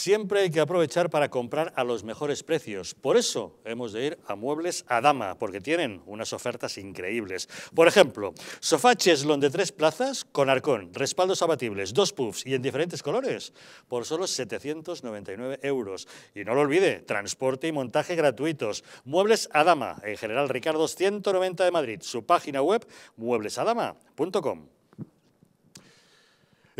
Siempre hay que aprovechar para comprar a los mejores precios. Por eso hemos de ir a Muebles Adama, porque tienen unas ofertas increíbles. Por ejemplo, sofá cheslón de tres plazas con arcón, respaldos abatibles, dos puffs y en diferentes colores por solo 799 euros. Y no lo olvide, transporte y montaje gratuitos. Muebles Adama, en General Ricardo 190 de Madrid. Su página web mueblesadama.com.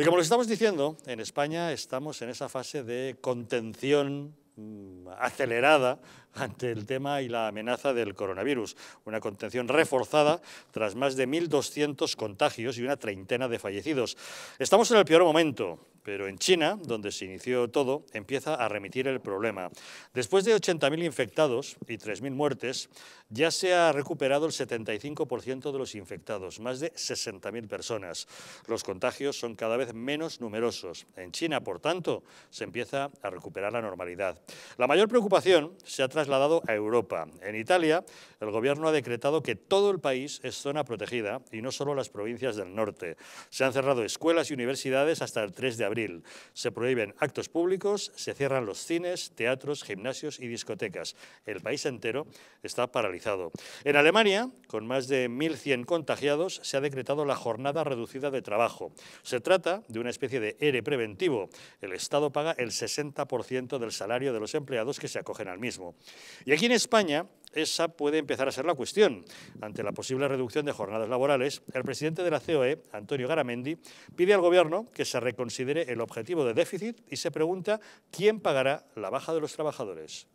Y como les estamos diciendo, en España estamos en esa fase de contención mm, acelerada ante el tema y la amenaza del coronavirus. Una contención reforzada tras más de 1.200 contagios y una treintena de fallecidos. Estamos en el peor momento. Pero en China, donde se inició todo, empieza a remitir el problema. Después de 80.000 infectados y 3.000 muertes, ya se ha recuperado el 75% de los infectados, más de 60.000 personas. Los contagios son cada vez menos numerosos. En China, por tanto, se empieza a recuperar la normalidad. La mayor preocupación se ha trasladado a Europa. En Italia, el gobierno ha decretado que todo el país es zona protegida y no solo las provincias del norte. Se han cerrado escuelas y universidades hasta el 3 de abril. Se prohíben actos públicos, se cierran los cines, teatros, gimnasios y discotecas. El país entero está paralizado. En Alemania, con más de 1.100 contagiados, se ha decretado la jornada reducida de trabajo. Se trata de una especie de ERE preventivo. El Estado paga el 60% del salario de los empleados que se acogen al mismo. Y aquí en España, esa puede empezar a ser la cuestión. Ante la posible reducción de jornadas laborales, el presidente de la COE, Antonio Garamendi, pide al Gobierno que se reconsidere el objetivo de déficit y se pregunta quién pagará la baja de los trabajadores.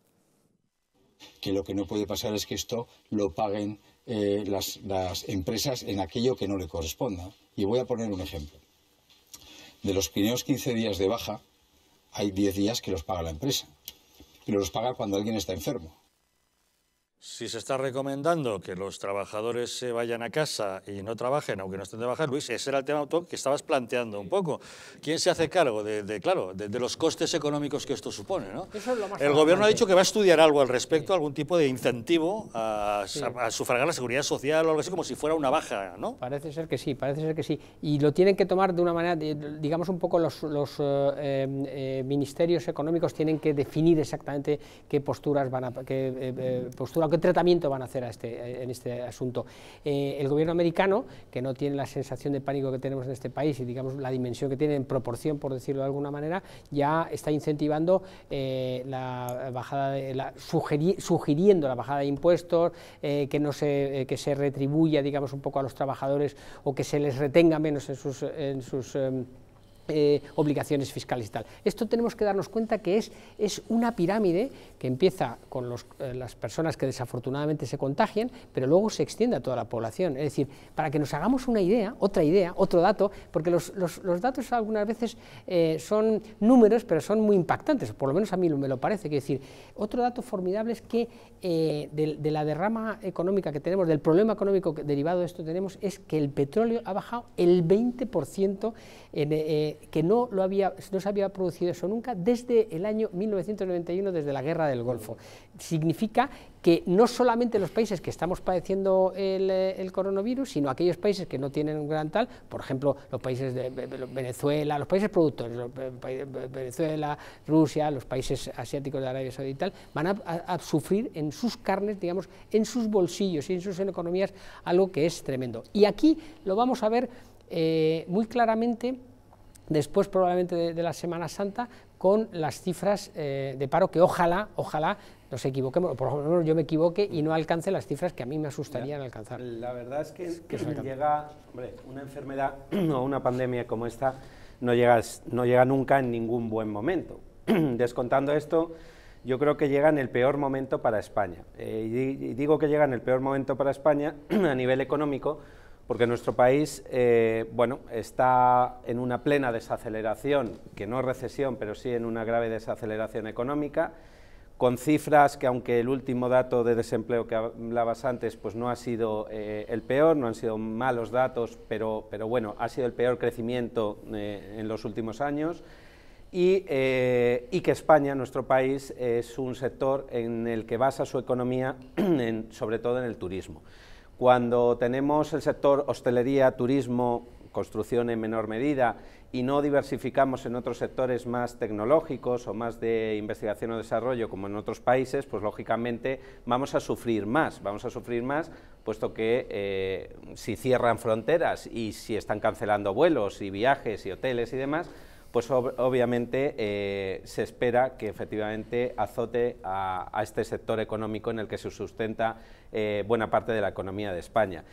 Que lo que no puede pasar es que esto lo paguen eh, las, las empresas en aquello que no le corresponda. Y voy a poner un ejemplo. De los primeros 15 días de baja, hay 10 días que los paga la empresa pero los paga cuando alguien está enfermo. Si se está recomendando que los trabajadores se vayan a casa y no trabajen, aunque no estén de baja, Luis, ese era el tema que estabas planteando un poco. ¿Quién se hace cargo de, claro, de, los costes económicos que esto supone? ¿no? el gobierno ha dicho que va a estudiar algo al respecto, algún tipo de incentivo a, sufragar la seguridad social o algo así, como si fuera una baja, ¿no? Parece ser que sí, parece ser que sí. Y lo tienen que tomar de una manera, digamos un poco los, eh, em, eh, ministerios económicos tienen que definir exactamente qué posturas van a, qué eh, postura qué tratamiento van a hacer a este, eh, en este asunto. Eh, el gobierno americano, que no tiene la sensación de pánico que tenemos en este país y digamos la dimensión que tiene en proporción, por decirlo de alguna manera, ya está incentivando eh, la bajada, de, la, sugiriendo la bajada de impuestos, que, no se, se retribuya digamos, un poco a los trabajadores o que se les retenga menos en sus... En sus em, eh, obligaciones fiscales y tal. Esto tenemos que darnos cuenta que es, es una pirámide que empieza con eh, las personas que desafortunadamente se contagian, pero luego se extiende a toda la población. Es decir, para que nos hagamos una idea, otra idea, otro dato, porque los, datos algunas veces eh, son números, pero son muy impactantes, por lo menos a mí me lo parece. Quiero decir, otro dato formidable es que de, la derrama económica que tenemos, del problema económico derivado de esto tenemos, es que el petróleo ha bajado el 20% eh, que no, lo había, no se había producido eso nunca desde el año 1991, desde la Guerra del Golfo. Significa que no solamente los países que estamos padeciendo eh, el, coronavirus, sino aquellos países que no tienen un gran tal, por ejemplo, los países de Venezuela, los países productores, eh, Venezuela, Rusia, los países asiáticos de Arabia Saudita y tal, van a, a sufrir en sus carnes, digamos, en sus bolsillos y en sus economías algo que es tremendo. Y aquí lo vamos a ver eh, muy claramente después probablemente de, la Semana Santa con las cifras eh, de paro que ojalá, ojalá nos equivoquemos, por lo menos yo me equivoque y no alcance las cifras que a mí me asustarían alcanzar. La verdad es que, llega, una enfermedad o una pandemia como esta no llega, no llega nunca en ningún buen momento. Descontando esto, yo creo que llega en el peor momento para España. Eh, y digo que llega en el peor momento para España a nivel económico porque nuestro país eh, está en una plena desaceleración, que no es recesión, pero sí en una grave desaceleración económica, con cifras que aunque el último dato de desempleo que hablabas antes pues no ha sido eh, el peor, no han sido malos datos, pero, bueno, ha sido el peor crecimiento eh, en los últimos años. Y, que España, nuestro país, es un sector en el que basa su economía, sobre todo en el turismo. Cuando tenemos el sector hostelería, turismo, construcción en menor medida y no diversificamos en otros sectores más tecnológicos o más de investigación o desarrollo como en otros países, pues lógicamente vamos a sufrir más, vamos a sufrir más puesto que eh, si cierran fronteras y si están cancelando vuelos y viajes y hoteles y demás, pues obviamente eh, se espera que efectivamente azote a, este sector económico en el que se sustenta eh, buena parte de la economía de España.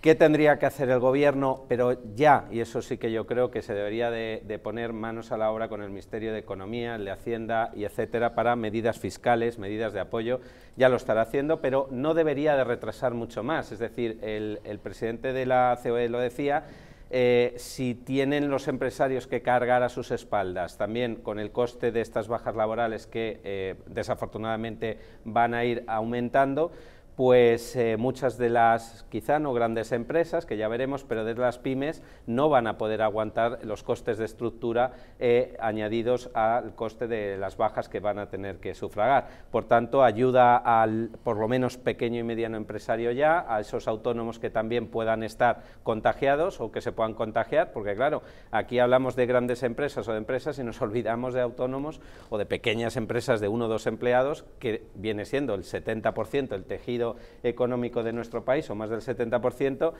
¿Qué tendría que hacer el Gobierno? Pero ya, y eso sí que yo creo que se debería de, poner manos a la obra con el Ministerio de Economía, el de Hacienda y etcétera, para medidas fiscales, medidas de apoyo, ya lo estará haciendo, pero no debería de retrasar mucho más. Es decir, el, el presidente de la COE lo decía, eh, si tienen los empresarios que cargar a sus espaldas, también con el coste de estas bajas laborales que eh, desafortunadamente van a ir aumentando, pues eh, muchas de las, quizá no grandes empresas, que ya veremos, pero de las pymes no van a poder aguantar los costes de estructura eh, añadidos al coste de las bajas que van a tener que sufragar. Por tanto, ayuda al, por lo menos, pequeño y mediano empresario ya, a esos autónomos que también puedan estar contagiados o que se puedan contagiar, porque claro, aquí hablamos de grandes empresas o de empresas y nos olvidamos de autónomos o de pequeñas empresas de uno o dos empleados, que viene siendo el 70% del tejido económico de nuestro país, o más del 70%,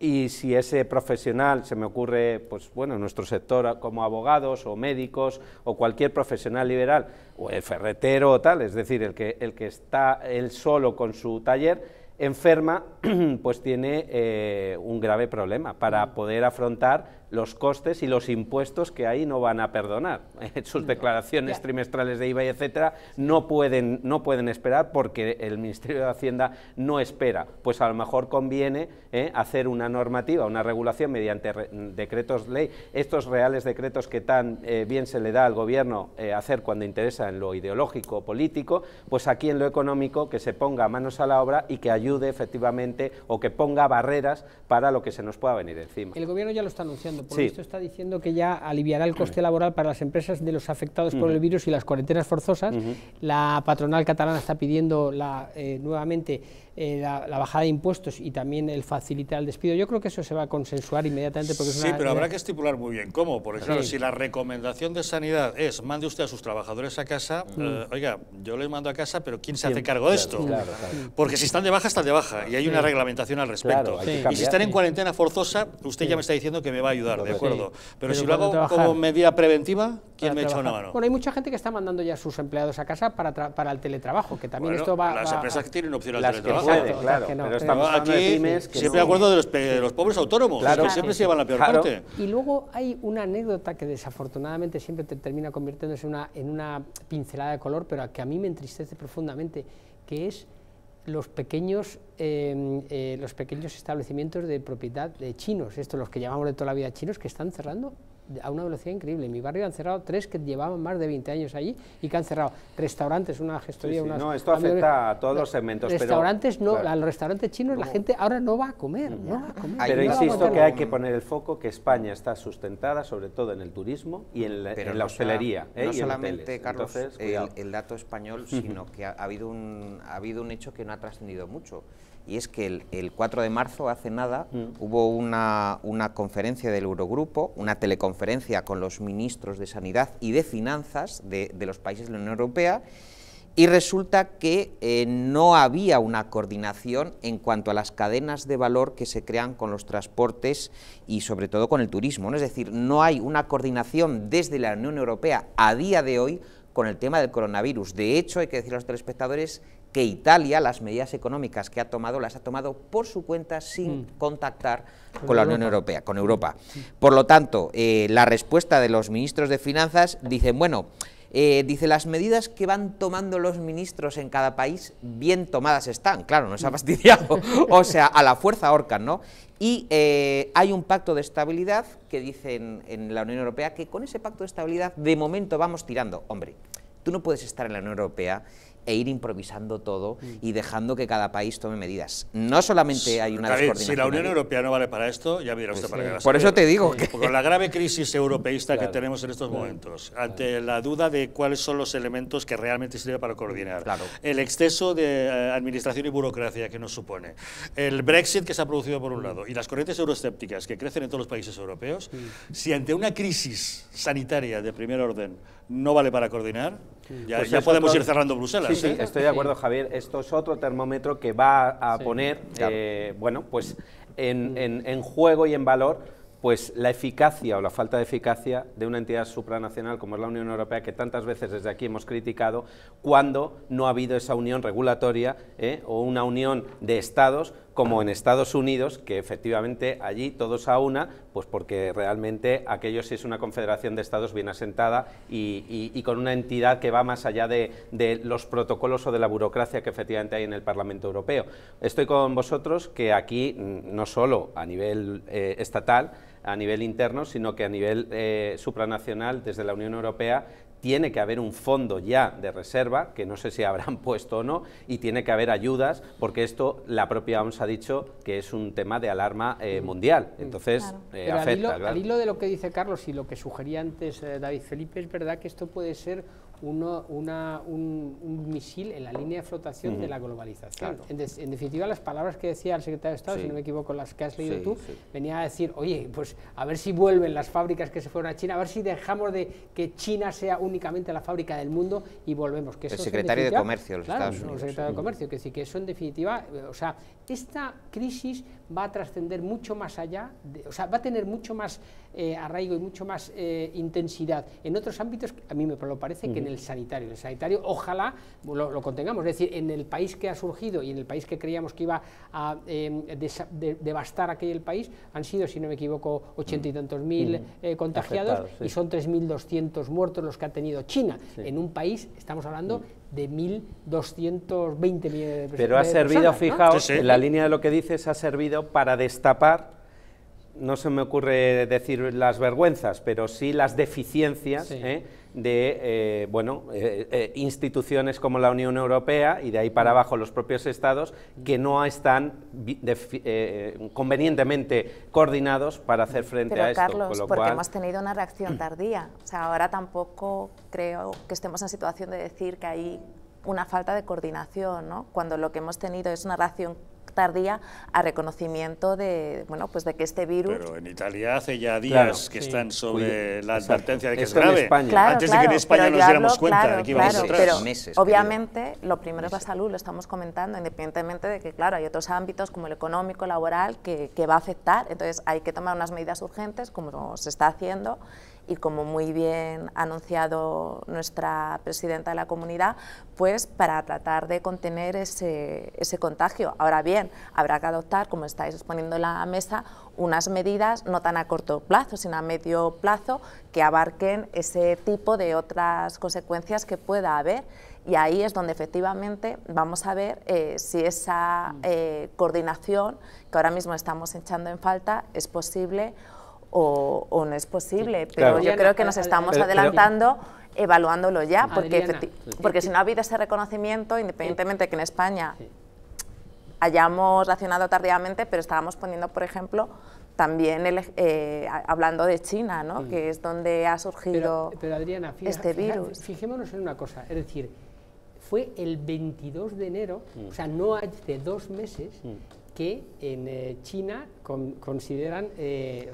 y si ese profesional, se me ocurre, pues bueno, nuestro sector como abogados o médicos o cualquier profesional liberal, o el ferretero o tal, es decir, el que, el que está él solo con su taller, enferma, pues tiene eh, un grave problema para poder afrontar los costes y los impuestos que ahí no van a perdonar. Eh, sus declaraciones trimestrales de IVA, y etcétera, no pueden, no pueden esperar porque el Ministerio de Hacienda no espera. Pues a lo mejor conviene eh, hacer una normativa, una regulación mediante decretos ley, estos reales decretos que tan eh, bien se le da al Gobierno hacer cuando interesa en lo ideológico o político, pues aquí en lo económico que se ponga manos a la obra y que ayude efectivamente o que ponga barreras para lo que se nos pueda venir encima. El Gobierno ya lo está anunciando por sí. está diciendo que ya aliviará el coste laboral para las empresas de los afectados por el virus y las cuarentenas forzosas. La patronal catalana está pidiendo la, eh, nuevamente eh, la, bajada de impuestos y también el facilitar el despido. Yo creo que eso se va a consensuar inmediatamente. Porque sí, pero habrá que estipular muy bien cómo. Por ejemplo, si la recomendación de sanidad es mande usted a sus trabajadores a casa, eh, mm. oiga, yo les mando a casa, pero ¿quién se hace cargo de esto? porque si están de baja, están de baja y hay una reglamentación al respecto. Y si están en cuarentena forzosa, usted ya me está diciendo que me va a ayudar, ¿de acuerdo? Pero, si lo hago como medida preventiva, ¿quién me echa una mano? Bueno, hay mucha gente que está mandando ya a sus empleados a casa para, para el teletrabajo, que también esto va... Las empresas que tienen opción al teletrabajo. Claro, claro. pero aquí, siempre acuerdo de los, pobres autónomos, que siempre se llevan la peor parte. Y luego hay una anécdota que desafortunadamente siempre termina convirtiéndose en una, en una pincelada de color, pero que a mí me entristece profundamente, que es los pequeños, em, eh, los pequeños establecimientos de propiedad de chinos, estos los que llamamos de toda la vida chinos, que están cerrando a una velocidad increíble. En mi barrio han cerrado tres que llevaban más de 20 años allí y que han cerrado restaurantes, una gestoría, No, esto afecta a todos los segmentos. Restaurantes pero, no, claro. los la gente ahora no va a comer, Pero insisto que hay que poner el foco que España está sustentada sobre todo en el turismo y en la, hostelería. ¿eh? No solamente, Carlos, el, dato español, sino que ha habido un, ha habido un hecho que no ha trascendido mucho y es que el, 4 de marzo, hace nada, mm. hubo una, conferencia del Eurogrupo, una teleconferencia con los ministros de Sanidad y de Finanzas de, los países de la Unión Europea, y resulta que eh, no había una coordinación en cuanto a las cadenas de valor que se crean con los transportes y sobre todo con el turismo. Es decir, no hay una coordinación desde la Unión Europea a día de hoy con el tema del coronavirus. De hecho, hay que decir a los telespectadores que Italia las medidas económicas que ha tomado las ha tomado por su cuenta sin mm. contactar con, la Unión Europea, con Europa. Por lo tanto, eh, la respuesta de los ministros de Finanzas dicen, bueno, eh, dice, las medidas que van tomando los ministros en cada país, bien tomadas están, claro, nos ha mm. fastidiado, o sea, a la fuerza ahorcan, ¿no? Y eh, hay un pacto de estabilidad que dicen en la Unión Europea que con ese pacto de estabilidad de momento vamos tirando. Hombre, tú no puedes estar en la Unión Europea e ir improvisando todo mm. y dejando que cada país tome medidas. No solamente hay una descoordinación. Si la Unión Europea no vale para esto, ya dirá usted pues para qué Por eso te digo que... Con la grave crisis europeísta que tenemos en estos momentos, ante la duda de cuáles son los elementos que realmente sirven para coordinar, el exceso de eh, administración y burocracia que nos supone, el Brexit que se ha producido por un mm. lado y las corrientes euroescépticas que crecen en todos los países europeos, mm. si ante una crisis sanitaria de primer orden no vale para coordinar. Ya, pues podemos ir cerrando Bruselas. Sí, estoy de acuerdo, Javier. Esto es otro termómetro que va a poner, eh, bueno, pues mm. en, juego y en valor pues la eficacia o la falta de eficacia de una entidad supranacional como es la Unión Europea, que tantas veces desde aquí hemos criticado, cuando no ha habido esa unión regulatoria eh, o una unión de estados como en Estados Unidos, que efectivamente allí todos a una, pues porque realmente aquello sí es una confederación de estados bien asentada y, con una entidad que va más allá de, los protocolos o de la burocracia que efectivamente hay en el Parlamento Europeo. Estoy con vosotros que aquí, mm, no solo a nivel eh, estatal, a nivel interno, sino que a nivel eh, supranacional, desde la Unión Europea, tiene que haber un fondo ya de reserva, que no sé si habrán puesto o no, y tiene que haber ayudas, porque esto la propia OMS ha dicho que es un tema de alarma eh, mm. mundial. Mm, Entonces, eh, afecta. Al hilo, al hilo, de lo que dice Carlos y lo que sugería antes eh, David Felipe, es verdad que esto puede ser un, misil en la línea de flotación de la globalización. En, definitiva, las palabras que decía el secretario de Estado, si no me equivoco, las que has leído tú, venía a decir, oye, pues a ver si vuelven las fábricas que se fueron a China, a ver si dejamos de que China sea únicamente la fábrica del mundo y volvemos. el secretario de Comercio, los Estados Unidos. El secretario de Comercio, que sí, que eso en definitiva, eh, o sea, esta crisis va a trascender mucho más allá, o sea, va a tener mucho más eh, arraigo y mucho más eh, intensidad en otros ámbitos, a mí me parece, que en el sanitario. En el sanitario ojalá lo, contengamos, es decir, en el país que ha surgido y en el país que creíamos que iba a em, devastar aquel país, han sido, si no me equivoco, ochenta y tantos mm. mil mm. Eh, contagiados y son y son 3.200 muertos los que ha tenido China. En un país, estamos hablando... Mm de 1.220 millones de personas. Pero ha servido, fijaos, en la línea de lo que dices, ha servido para destapar, no se me ocurre decir las vergüenzas, pero sí las deficiencias ¿eh? de eh, bueno, eh, eh, instituciones como la Unión Europea y de ahí para abajo los propios estados que no están convenientemente coordinados para hacer frente a esto. Carlos, porque hemos tenido una reacción tardía. O sea, ahora tampoco creo que estemos en situación de decir que hay una falta de coordinación, ¿no? cuando lo que hemos tenido es una reacción tardía a reconocimiento de, bueno, pues de que este virus... Pero en Italia hace ya días que están sobre la advertencia de que es grave. Antes de que en España nos diéramos cuenta de que a atrás. Pero, meses, obviamente, lo primero es la salud, lo estamos comentando, independientemente de que, claro, hay otros ámbitos como el económico, laboral, que, que va a afectar. Entonces, hay que tomar unas medidas urgentes, como se está haciendo, y como muy bien ha anunciado nuestra presidenta de la comunidad, pues para tratar de contener ese, contagio. Ahora bien, habrá que adoptar, como estáis exponiendo en la mesa, unas medidas no tan a corto plazo, sino a medio plazo, que abarquen ese tipo de otras consecuencias que pueda haber y ahí es donde efectivamente vamos a ver eh, si esa mm. eh, coordinación que ahora mismo estamos echando en falta es posible o, no es posible. Pero yo creo que nos eh, estamos eh, adelantando evaluándolo ya, porque, porque si no ha habido ese reconocimiento, independientemente que en España hayamos reaccionado tardíamente, pero estábamos poniendo, por ejemplo, también eh, hablando de China, ¿no? que es donde ha surgido este virus. fijémonos en una cosa, es decir, fue el 22 de enero, mm. o sea, no hace dos meses, mm. que en China consideran... Eh,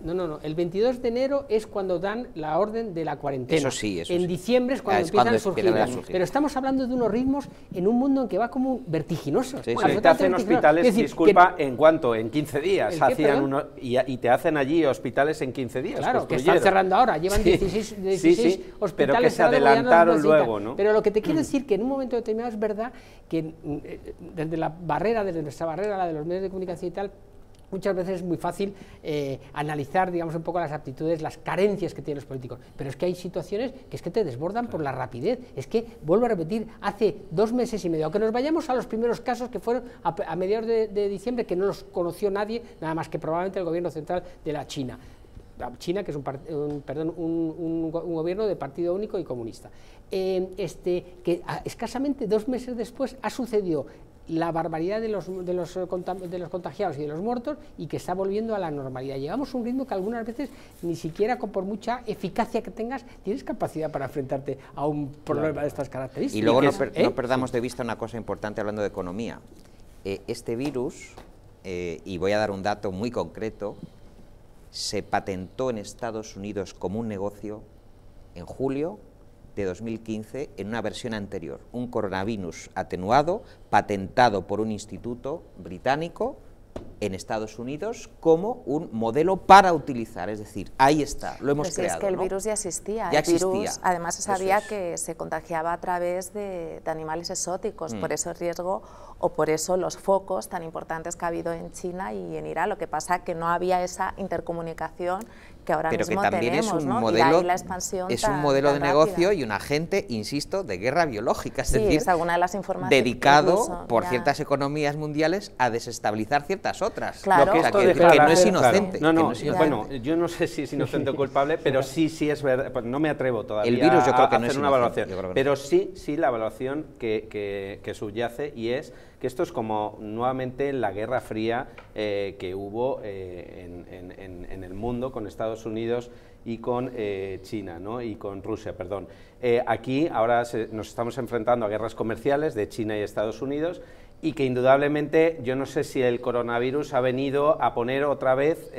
no, no, no. El 22 de enero es cuando dan la orden de la cuarentena. Eso sí, En diciembre ah, es cuando empiezan a, surgir, Pero estamos hablando de unos ritmos en un mundo en que va como vertiginoso. Sí, Te hacen hospitales, disculpa, ¿en cuánto? En 15 días. Hacían uno, y, te hacen allí hospitales en 15 días. Pues claro, que están cerrando ahora. Llevan 16, hospitales Pero que se adelantaron luego, ¿no? Pero lo que te quiero mm. decir que en un momento determinado es verdad que mm, eh, desde la barrera, desde nuestra barrera, la de los medios de comunicación y tal, muchas veces es muy fácil eh, analizar, digamos, un poco las aptitudes, las carencias que tienen los políticos, pero es que hay situaciones que es que te desbordan por la rapidez. Es que, vuelvo a repetir, hace dos meses y medio, aunque nos vayamos a los primeros casos que fueron a, mediados de, diciembre, que no los conoció nadie, nada más que probablemente el gobierno central de la China. China, que es un, perdón, un, gobierno de partido único y comunista. Eh, este, que escasamente dos meses después ha sucedido la barbaridad de los, de, los, eh, de los contagiados y de los muertos y que está volviendo a la normalidad. Llevamos un ritmo que algunas veces ni siquiera con, por mucha eficacia que tengas tienes capacidad para enfrentarte a un problema de estas características. Y luego no, ¿Eh? perdamos de vista una cosa importante hablando de economía. Eh, este virus, y voy a dar un dato muy concreto, se patentó en Estados Unidos como un negocio en julio 2015 en una versión anterior, un coronavirus atenuado patentado por un instituto británico en Estados Unidos como un modelo para utilizar, es decir, ahí está, lo hemos creado. Pues es que el virus ya existía, además se sabía que se contagiaba a través de, animales exóticos, mm. por eso el riesgo o por eso los focos tan importantes que ha habido en China y en Irán, lo que pasa que no había esa intercomunicación que ahora pero que también es un modelo, es un modelo de negocio y un agente, insisto, de guerra biológica, es decir, dedicado por ciertas economías mundiales a desestabilizar ciertas otras. Claro. Lo que, no es inocente. No, bueno, yo no sé si es inocente o culpable, pero sí, sí es verdad, pues no me atrevo todavía El virus yo creo que no es una evaluación, pero sí, sí la evaluación que, que subyace y es que esto es como nuevamente la Guerra Fría eh, que hubo eh, en, el mundo con Estados Unidos y con eh, China, ¿no? y con Rusia, perdón. aquí ahora nos estamos enfrentando a guerras comerciales de China y Estados Unidos y que indudablemente yo no sé si el coronavirus ha venido a poner otra vez,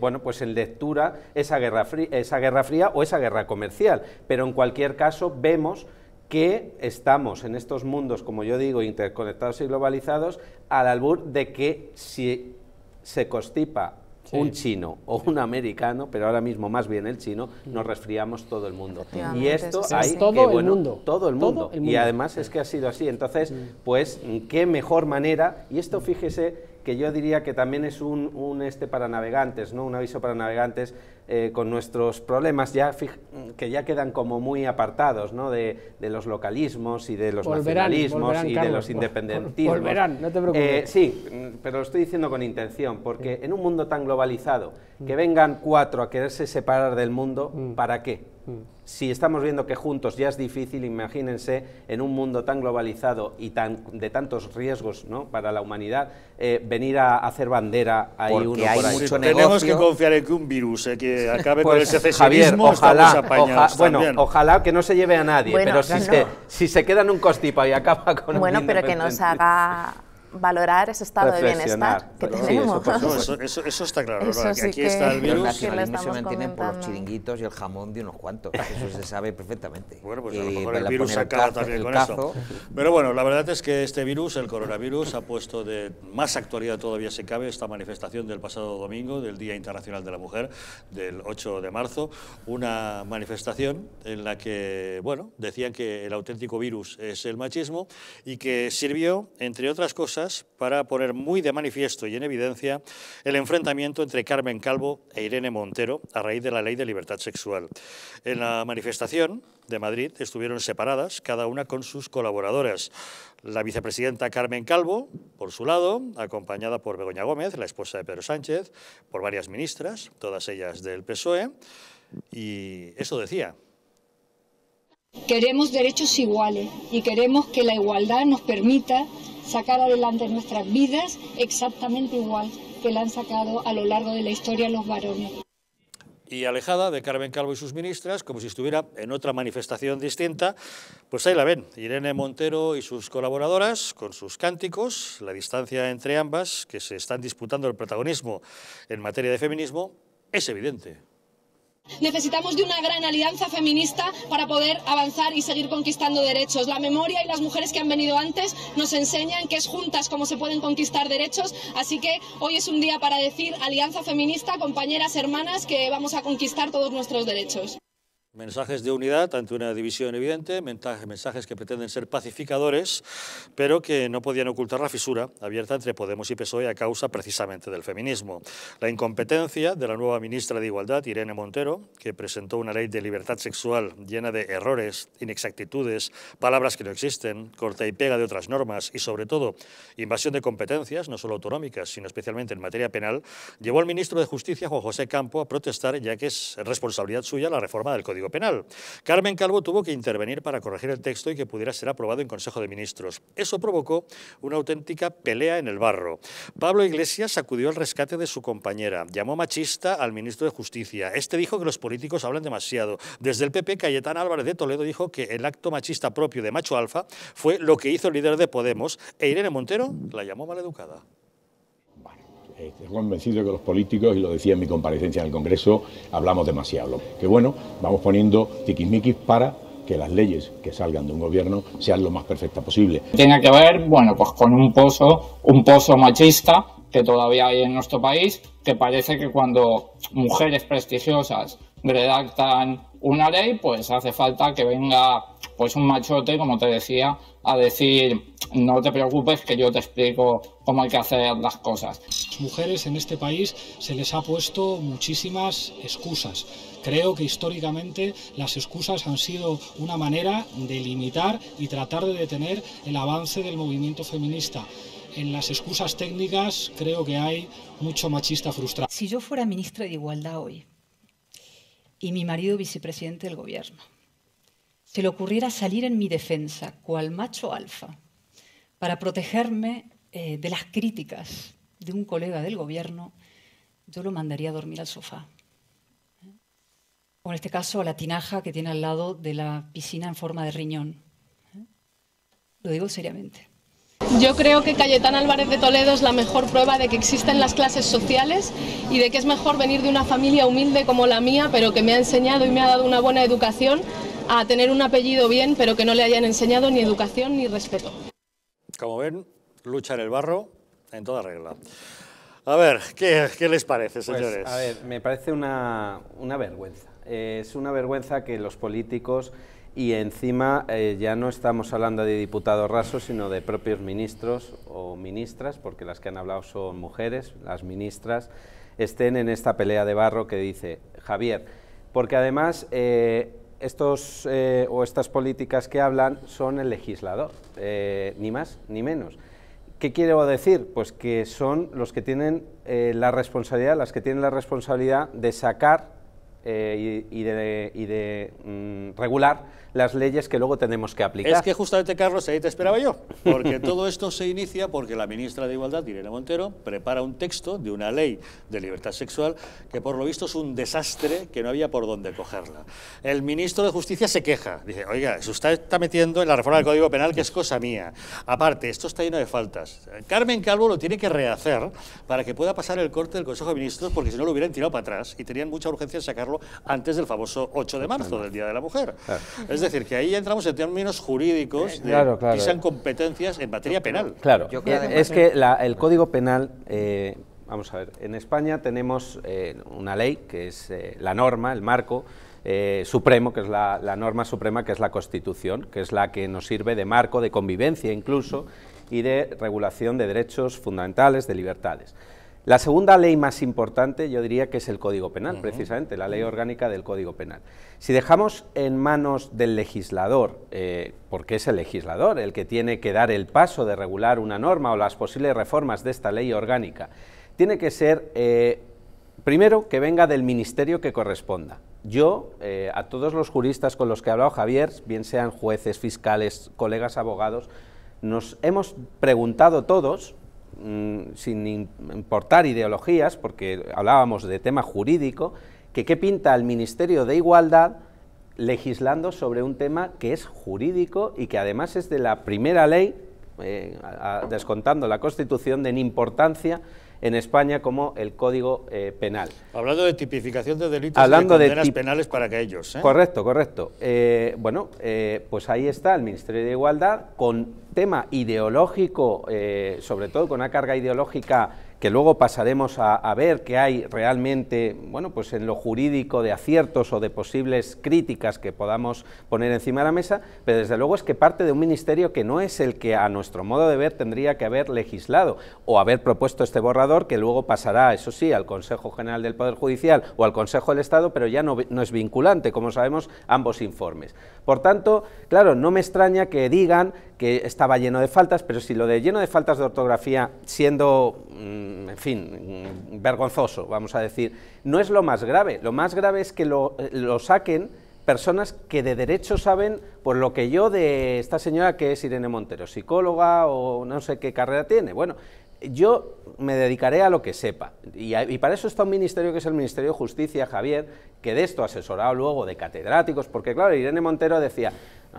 bueno, pues en lectura esa fría, esa guerra fría o esa guerra comercial, pero en cualquier caso vemos que estamos en estos mundos, como yo digo, interconectados y globalizados, al albur de que si se constipa un chino o un americano, pero ahora mismo más bien el chino, mm. nos resfriamos todo el mundo. Y esto hay bueno, Todo el mundo. Todo el mundo. Y además es que ha sido así. Entonces, mm. pues, qué mejor manera, y esto mm. fíjese que yo diría que también es un, este para navegantes, ¿no? un aviso para navegantes eh, con nuestros problemas ya que ya quedan como muy apartados de, los localismos y de los nacionalismos y de los independentismos. Volverán, no te preocupes. Eh, sí, mm, pero lo estoy diciendo con intención, porque en un mundo tan globalizado, que mm. vengan cuatro a quererse separar del mundo, mm. ¿para qué? Si estamos viendo que juntos ya es difícil, imagínense en un mundo tan globalizado y tan, de tantos riesgos para la humanidad, eh, venir a hacer bandera ahí uno hay Mucho Tenemos que confiar en que un virus eh, que acabe con pues, el secesionismo ojalá, Bueno, ojalá que no se lleve a nadie, pero si, se, si se queda en un costipa y acaba con Bueno, pero que nos haga valorar ese estado de bienestar que tenemos. eso, está claro. Aquí está el virus. El nacionalismo se mantiene por los chiringuitos y el jamón de unos cuantos. Eso se sabe perfectamente. Bueno, pues a lo mejor el virus acaba también con eso. Pero bueno, la verdad es que este virus, el coronavirus, ha puesto de más actualidad todavía se cabe esta manifestación del pasado domingo, del Día Internacional de la Mujer, del 8 de marzo. Una manifestación en la que, bueno, decían que el auténtico virus es el machismo y que sirvió, entre otras cosas, para poner muy de manifiesto y en evidencia el enfrentamiento entre Carmen Calvo e Irene Montero a raíz de la ley de libertad sexual. En la manifestación de Madrid estuvieron separadas, cada una con sus colaboradoras. La vicepresidenta Carmen Calvo, por su lado, acompañada por Begoña Gómez, la esposa de Pedro Sánchez, por varias ministras, todas ellas del PSOE, y eso decía, Queremos derechos iguales y queremos que la igualdad nos permita sacar adelante nuestras vidas exactamente igual que la han sacado a lo largo de la historia los varones. Y alejada de Carmen Calvo y sus ministras, como si estuviera en otra manifestación distinta, pues ahí la ven, Irene Montero y sus colaboradoras, con sus cánticos, la distancia entre ambas, que se están disputando el protagonismo en materia de feminismo, es evidente. Necesitamos de una gran alianza feminista para poder avanzar y seguir conquistando derechos. La memoria y las mujeres que han venido antes nos enseñan que es juntas como se pueden conquistar derechos, así que hoy es un día para decir alianza feminista, compañeras, hermanas, que vamos a conquistar todos nuestros derechos. Mensajes de unidad ante una división evidente, mensajes que pretenden ser pacificadores, pero que no podían ocultar la fisura abierta entre Podemos y PSOE a causa precisamente del feminismo. La incompetencia de la nueva ministra de Igualdad, Irene Montero, que presentó una ley de libertad sexual llena de errores, inexactitudes, palabras que no existen, corta y pega de otras normas y, sobre todo, invasión de competencias, no solo autonómicas, sino especialmente en materia penal, llevó al ministro de Justicia, Juan José Campo, a protestar, ya que es responsabilidad suya la reforma del Código Penal. Carmen Calvo tuvo que intervenir para corregir el texto y que pudiera ser aprobado en Consejo de Ministros. Eso provocó una auténtica pelea en el barro. Pablo Iglesias sacudió al rescate de su compañera. Llamó machista al ministro de Justicia. Este dijo que los políticos hablan demasiado. Desde el PP, Cayetán Álvarez de Toledo dijo que el acto machista propio de Macho Alfa fue lo que hizo el líder de Podemos e Irene Montero la llamó maleducada. Eh, estoy convencido que los políticos, y lo decía en mi comparecencia en el Congreso, hablamos demasiado. Que bueno, vamos poniendo tiquismiquis para que las leyes que salgan de un gobierno sean lo más perfectas posible. Tiene que ver, bueno, pues con un pozo, un pozo machista que todavía hay en nuestro país, que parece que cuando mujeres prestigiosas redactan una ley, pues hace falta que venga pues un machote, como te decía, a decir, no te preocupes que yo te explico cómo hay que hacer las cosas. Las mujeres en este país se les ha puesto muchísimas excusas. Creo que históricamente las excusas han sido una manera de limitar y tratar de detener el avance del movimiento feminista en las excusas técnicas creo que hay mucho machista frustrado. Si yo fuera ministra de Igualdad hoy y mi marido vicepresidente del gobierno, se le ocurriera salir en mi defensa, cual macho alfa, para protegerme eh, de las críticas de un colega del gobierno, yo lo mandaría a dormir al sofá. O en este caso a la tinaja que tiene al lado de la piscina en forma de riñón. Lo digo seriamente. Yo creo que Cayetán Álvarez de Toledo es la mejor prueba de que existen las clases sociales y de que es mejor venir de una familia humilde como la mía, pero que me ha enseñado y me ha dado una buena educación a tener un apellido bien, pero que no le hayan enseñado ni educación ni respeto. Como ven, lucha en el barro en toda regla. A ver, ¿qué, qué les parece, pues, señores? a ver, me parece una, vergüenza. es una vergüenza que los políticos y encima eh, ya no estamos hablando de diputados rasos, sino de propios ministros o ministras, porque las que han hablado son mujeres, las ministras, estén en esta pelea de barro que dice Javier. Porque además eh, estos eh, o estas políticas que hablan son el legislador, eh, ni más ni menos. ¿Qué quiero decir? Pues que son los que tienen eh, la responsabilidad, las que tienen la responsabilidad de sacar y, de, mm, regular las leyes que luego tenemos que aplicar. Es que justamente, Carlos, ahí te esperaba yo, porque todo esto se inicia porque la ministra de Igualdad, Irene Montero, prepara un texto de una ley de libertad sexual que por lo visto es un desastre que no había por dónde cogerla. El ministro de Justicia se queja, dice, oiga, se usted está metiendo en la reforma del Código Penal que es cosa mía. Aparte, esto está lleno de faltas. Carmen Calvo lo tiene que rehacer para que pueda pasar el corte del Consejo de Ministros, porque si no lo hubieran tirado para atrás y tenían mucha urgencia en sacarlo antes del famoso 8 de marzo, del Día de la Mujer. Es es decir, que ahí entramos en términos jurídicos eh, de que competencias en materia penal. Claro, eh, es que el Código Penal, eh, vamos a ver, en España tenemos una ley que es la norma, el marco, supremo, que es la, norma suprema, que es la Constitución, que es la que nos sirve de marco de convivencia incluso y de regulación de derechos fundamentales, de libertades. La segunda ley más importante, yo diría que es el Código Penal, precisamente, la ley orgánica del Código Penal. Si dejamos en manos del legislador, eh, porque es el legislador el que tiene que dar el paso de regular una norma o las posibles reformas de esta ley orgánica, tiene que ser, eh, primero, que venga del ministerio que corresponda. Yo, eh, a todos los juristas con los que ha hablado, Javier, bien sean jueces, fiscales, colegas abogados, nos hemos preguntado todos Mm, sin importar ideologías, porque hablábamos de tema jurídico, que qué pinta el Ministerio de Igualdad legislando sobre un tema que es jurídico y que además es de la primera ley, eh, descontando la Constitución, de importancia en España como el Código eh, Penal. Hablando de tipificación de delitos Hablando y de condenas penales para aquellos. ¿eh? Correcto, correcto. Eh, bueno, eh, pues ahí está el Ministerio de Igualdad con tema ideológico, sobre todo con una carga ideológica que luego pasaremos a, ver que hay realmente, bueno, pues en lo jurídico de aciertos o de posibles críticas que podamos poner encima de la mesa, pero desde luego es que parte de un ministerio que no es el que a nuestro modo de ver tendría que haber legislado o haber propuesto este borrador que luego pasará, eso sí, al Consejo General del Poder Judicial o al Consejo del Estado, pero ya no, no es vinculante, como sabemos, ambos informes. Por tanto, claro, no me extraña que digan que estaba lleno de faltas, pero si lo de lleno de faltas de ortografía, siendo, mm, en fin, mm, vergonzoso, vamos a decir, no es lo más grave. Lo más grave es que eh, lo, saquen personas que de derecho saben por lo que yo de esta señora que es Irene Montero, psicóloga o no sé qué carrera tiene. Bueno, yo me dedicaré a lo que sepa. Y, para eso está un ministerio que es el Ministerio de Justicia, Javier, que de esto asesorado luego de catedráticos, porque claro, Irene Montero decía,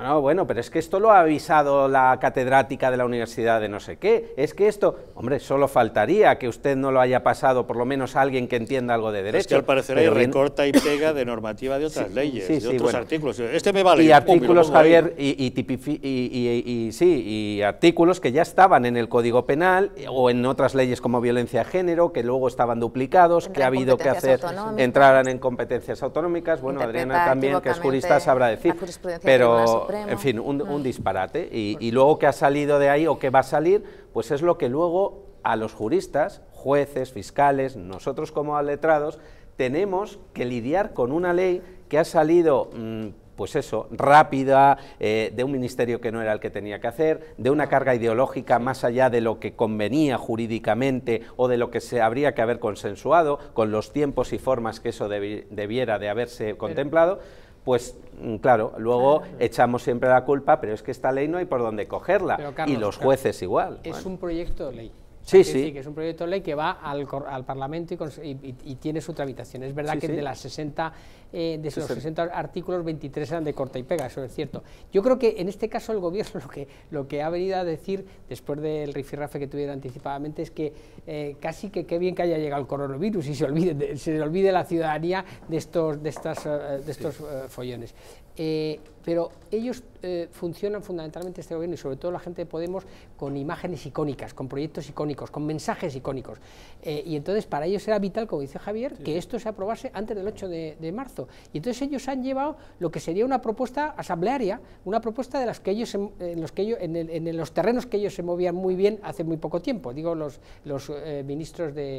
no, bueno, pero es que esto lo ha avisado la catedrática de la universidad de no sé qué. Es que esto, hombre, solo faltaría que usted no lo haya pasado, por lo menos alguien que entienda algo de derecho. Es que al parecer hay recorta y pega de normativa de otras leyes, de otros artículos. Este me vale. Y artículos, Javier, y, y, sí, y artículos que ya estaban en el Código Penal o en otras leyes como violencia de género, que luego estaban duplicados, que ha habido que hacer, entraran en competencias autonómicas. Bueno, Adriana también, que es jurista, sabrá decir. Pero en fin, un, disparate. Y, luego que ha salido de ahí o que va a salir, pues es lo que luego a los juristas, jueces, fiscales, nosotros como letrados, tenemos que lidiar con una ley que ha salido... Mm, pues eso, rápida, eh, de un ministerio que no era el que tenía que hacer, de una carga ideológica más allá de lo que convenía jurídicamente o de lo que se habría que haber consensuado, con los tiempos y formas que eso debiera de haberse contemplado pues mm, claro, luego echamos siempre la culpa, pero es que esta ley no hay por dónde cogerla. y los jueces igual. Es un proyecto de ley. Sí, sí. que es un proyecto de ley que va al, al Parlamento y, tiene su tramitación. Es verdad que de las 60 eh, de los 60 artículos, 23 eran de corta y pega, eso es cierto. Yo creo que en este caso el gobierno lo que, lo que ha venido a decir, después del rifirrafe que tuvieron anticipadamente, es que eh, casi que qué bien que haya llegado el coronavirus y se olvide, olvide la ciudadanía de estos, de estas, eh, de estos follones. pero ellos funcionan fundamentalmente este gobierno y sobre todo la gente de Podemos con imágenes icónicas, con proyectos icónicos, con mensajes icónicos. y entonces para ellos era vital, como dice Javier, que esto se aprobase antes del 8 de marzo. Y entonces ellos han llevado lo que sería una propuesta asamblearia, una propuesta de las que ellos, en los, que ellos, en los terrenos que ellos se movían muy bien hace muy poco tiempo, digo los, los eh, ministros de,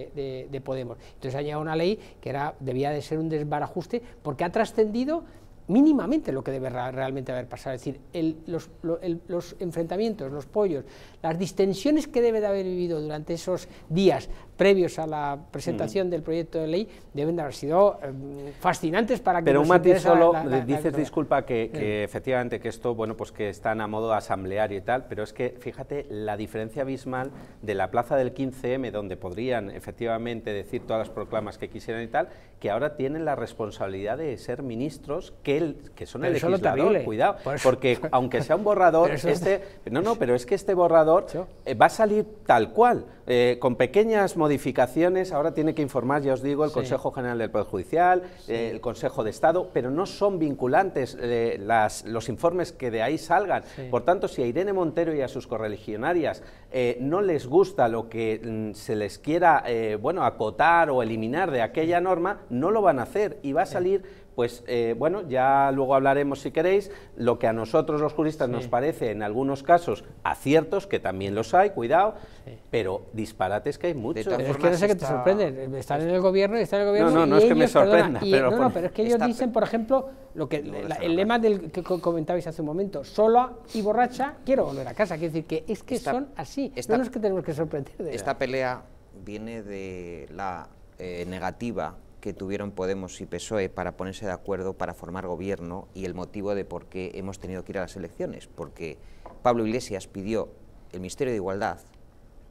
Podemos. Entonces ha llegado una ley que era, debía de ser un desbarajuste porque ha trascendido mínimamente lo que debe realmente haber pasado. Es decir, los, los, enfrentamientos, los pollos, las distensiones que debe de haber vivido durante esos días previos a la presentación mm. del proyecto de ley deben de haber sido em, fascinantes para que Pero un matiz solo, dices, disculpa, que, efectivamente que esto, bueno, pues que están a modo asambleario y tal, pero es que fíjate la diferencia abismal de la plaza del 15M, donde podrían efectivamente decir todas las proclamas que quisieran y tal, que ahora tienen la responsabilidad de ser ministros que, el, que son el legislador, cuidado, porque aunque sea un borrador, este, no, no, pero es que este borrador eh, va a salir tal cual, eh, con pequeñas modificaciones modificaciones, ahora tiene que informar, ya os digo, el Consejo General del Poder Judicial, eh, el Consejo de Estado, pero no son vinculantes eh, los informes que de ahí salgan. Por tanto, si a Irene Montero y a sus correligionarias eh, no les gusta lo que mm, se les quiera bueno, acotar o eliminar de aquella norma, no lo van a hacer y va a salir pues eh, bueno, ya luego hablaremos si queréis, lo que a nosotros los juristas nos parece en algunos casos aciertos, que también los hay, cuidado, pero disparates que hay muchos. es que no sé te sorprende, están en el gobierno y en el gobierno. No, no, no es que me sorprenda. pero no, pero es que ellos dicen, por ejemplo, lo que el lema del que comentabais hace un momento, sola y borracha, quiero volver a casa. Quiero decir que es que son así, no es que tenemos que sorprender. De esta pelea viene de la eh, negativa que tuvieron Podemos y PSOE para ponerse de acuerdo para formar gobierno y el motivo de por qué hemos tenido que ir a las elecciones, porque Pablo Iglesias pidió el Ministerio de Igualdad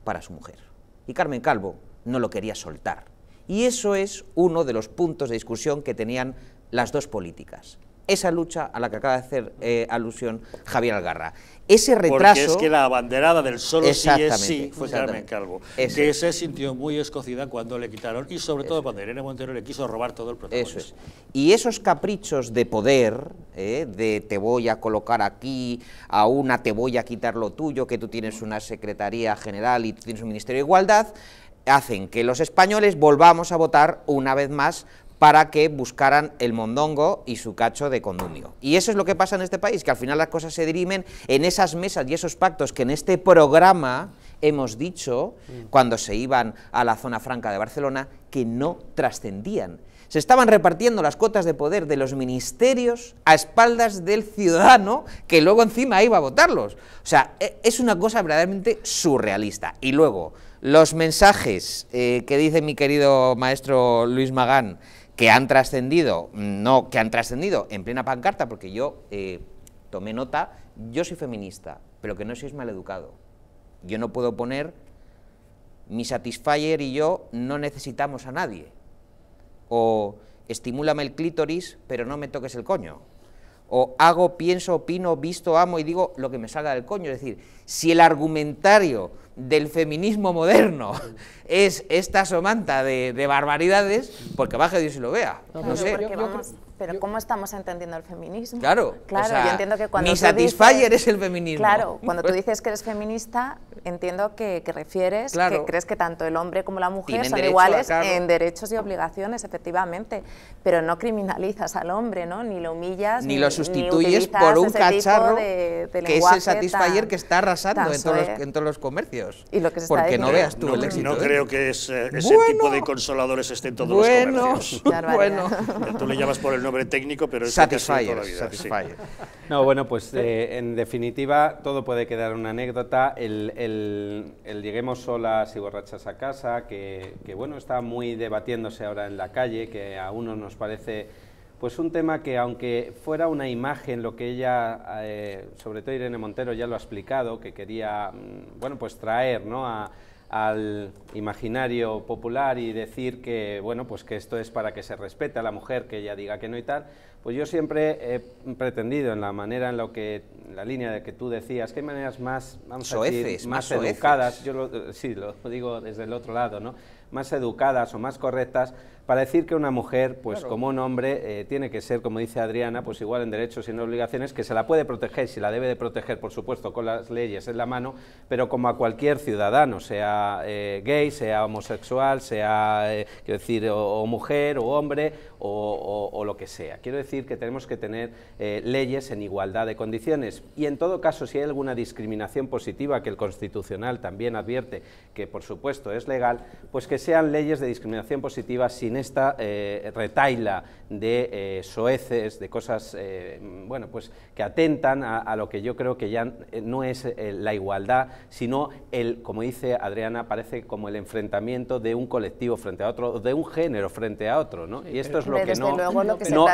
para su mujer y Carmen Calvo no lo quería soltar. Y eso es uno de los puntos de discusión que tenían las dos políticas esa lucha a la que acaba de hacer eh, alusión Javier Algarra. Ese retraso... Porque es que la abanderada del solo sí es sí fue Carmen Calvo, que se sintió muy escocida cuando le quitaron, y sobre todo cuando Irene Montero le quiso robar todo el proceso Eso es. Y esos caprichos de poder, eh, de te voy a colocar aquí, a una te voy a quitar lo tuyo, que tú tienes una secretaría general y tienes un ministerio de igualdad, hacen que los españoles volvamos a votar una vez más para que buscaran el mondongo y su cacho de condumio. Y eso es lo que pasa en este país, que al final las cosas se dirimen en esas mesas y esos pactos que en este programa hemos dicho, mm. cuando se iban a la zona franca de Barcelona, que no trascendían. Se estaban repartiendo las cuotas de poder de los ministerios a espaldas del ciudadano que luego encima iba a votarlos. O sea, e, es una cosa verdaderamente surrealista. Y luego, los mensajes eh, que dice mi querido maestro Luis Magán, que han trascendido, no, que han trascendido en plena pancarta, porque yo eh, tomé nota, yo soy feminista, pero que no sois maleducado. Yo no puedo poner, mi satisfier y yo no necesitamos a nadie. O estimúlame el clítoris, pero no me toques el coño o hago, pienso, opino, visto, amo y digo lo que me salga del coño. Es decir, si el argumentario del feminismo moderno es esta somanta de, barbaridades, porque pues baje Dios y lo vea. no sé. Pero ¿cómo estamos entendiendo el feminismo? Claro, claro. O yo entiendo que cuando mi satisfayer es el feminismo. Claro, cuando tú dices que eres feminista, entiendo que, refieres que crees que tanto el hombre como la mujer son iguales en derechos y obligaciones, efectivamente. Pero no criminalizas al hombre, ¿no? Ni lo humillas, ni, lo sustituyes por un cacharro de, que es el satisfyer que está arrasando en todos, los, comercios. Y lo que Porque no veas tú el éxito. No ¿eh? creo que es, eh, ese tipo de consoladores estén todos los comercios. Bueno, tú le llamas por el nombre técnico, pero No, bueno, pues eh, en definitiva, todo puede quedar una anécdota. El, lleguemos solas y borrachas a casa, que, bueno, está muy debatiéndose ahora en la calle, que a uno nos parece pues un tema que aunque fuera una imagen, lo que ella, eh, sobre todo Irene Montero ya lo ha explicado, que quería, mm, bueno, pues traer, ¿no? A, al imaginario popular y decir que bueno pues que esto es para que se respete a la mujer que ella diga que no y tal pues yo siempre he pretendido en la manera en lo que la línea de que tú decías que hay maneras más más, educadas yo lo, sí lo digo desde el otro lado no más educadas o más correctas para decir que una mujer, pues como un hombre, eh, tiene que ser, como dice Adriana, pues igual en derechos y en obligaciones, que se la puede proteger y se la debe de proteger, por supuesto, con las leyes en la mano, pero como a cualquier ciudadano, sea eh, gay, sea homosexual, sea, eh, quiero decir, o, mujer, o hombre, o, o, lo que sea. Quiero decir que tenemos que tener leyes en igualdad de condiciones. Y en todo caso, si hay alguna discriminación positiva que el Constitucional también advierte que, por supuesto, es legal, pues que sean leyes de discriminación positiva sin esta eh, retaila de eh, soeces, de cosas eh, bueno, pues, que atentan a, lo que yo creo que ya no es la igualdad, sino el, como dice Adriana, parece como el enfrentamiento de un colectivo frente a otro, de un género frente a otro. y esto es lo que no... el,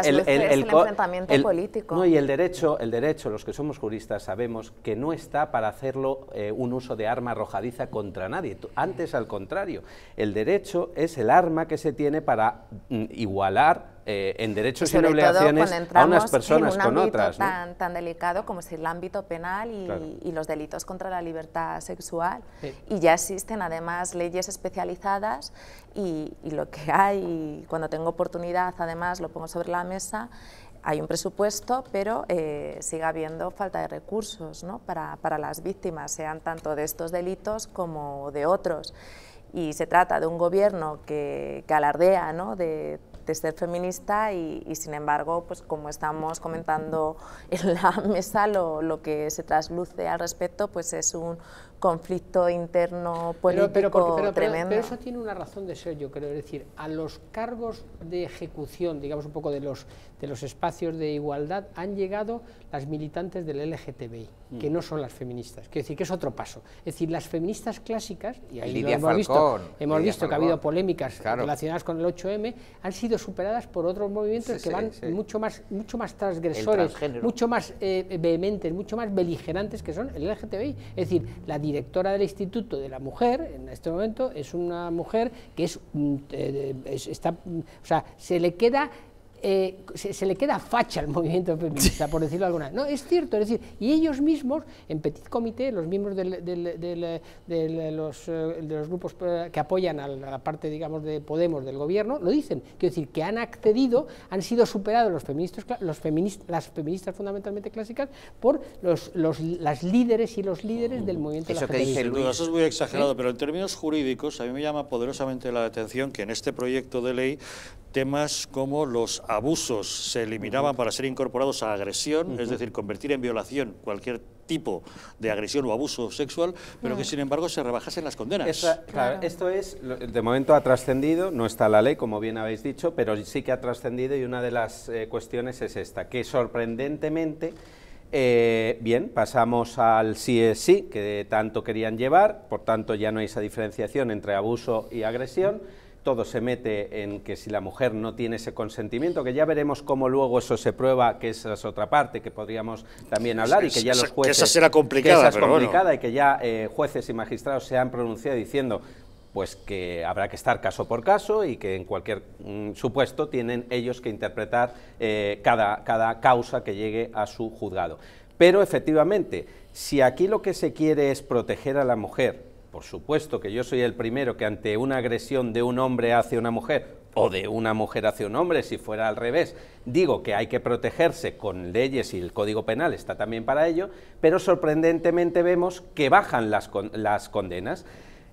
el, es el enfrentamiento político. No, y el derecho, el derecho, los que somos juristas sabemos que no está para hacerlo un uso de arma arrojadiza contra nadie. Antes, al contrario, el derecho es el arma que se tiene para para mm, igualar eh, en derechos y en obligaciones a unas personas con otras. Tan, tan delicado como es el ámbito penal y, los delitos contra la libertad sexual. Y ya existen además leyes especializadas y, lo que hay, cuando tengo oportunidad además lo pongo sobre la mesa, hay un presupuesto, pero eh, sigue habiendo falta de recursos ¿no? para, para las víctimas, sean tanto de estos delitos como de otros y se trata de un gobierno que, que alardea ¿no? de, ser feminista y, sin embargo, pues como estamos comentando en la mesa, lo, que se trasluce al respecto pues es un conflicto interno político tremendo. Pero, eso tiene una razón de ser, yo creo. Es decir, a los cargos de ejecución, digamos un poco de los, de los espacios de igualdad han llegado las militantes del LGTBI, mm. que no son las feministas. Quiero decir que es otro paso. Es decir, las feministas clásicas, y ahí hemos visto, hemos visto que ha habido polémicas relacionadas con el 8M, han sido superadas por otros movimientos que van mucho más mucho más transgresores, mucho más eh, vehementes, mucho más beligerantes que son el LGTBI. Es decir, la directora del Instituto de la Mujer, en este momento, es una mujer que es, mm, eh, está, mm, o sea, se le queda eh, se, le queda facha al movimiento feminista, por decirlo alguna No, es cierto, es decir, y ellos mismos, en Petit Comité, los miembros de, eh, los, eh, de los grupos que apoyan a la parte, digamos, de Podemos del gobierno, lo dicen. Quiero decir, que han accedido, han sido superados los feministas, las feministas fundamentalmente clásicas por los, las líderes y los líderes del movimiento Eso es muy exagerado, pero en términos jurídicos, a mí me llama poderosamente la atención que en este proyecto de ley temas como los abusos se eliminaban para ser incorporados a agresión, es decir, convertir en violación cualquier tipo de agresión o abuso sexual, pero que sin embargo se rebajasen las condenas. esto es, de momento ha trascendido, no está la ley, como bien habéis dicho, pero sí que ha trascendido y una de las eh, cuestiones es esta, que sorprendentemente... Eh, bien, pasamos al sí es sí, que tanto querían llevar, por tanto ya no hay esa diferenciación entre abuso y agresión todo se mete en que si la mujer no tiene ese consentimiento, que ya veremos cómo luego eso se prueba, que esa es otra parte que podríamos también hablar y que ya los jueces... Que esa será complicada, es complicada y que ya eh, jueces y magistrados se han pronunciado diciendo pues que habrá que estar caso por caso y que en cualquier mm, supuesto tienen ellos que interpretar eh, cada, cada causa que llegue a su juzgado. Pero efectivamente, si aquí lo que se quiere es proteger a la mujer por supuesto que yo soy el primero que ante una agresión de un hombre hacia una mujer o de una mujer hacia un hombre, si fuera al revés, digo que hay que protegerse con leyes y el Código Penal está también para ello, pero sorprendentemente vemos que bajan las, condenas.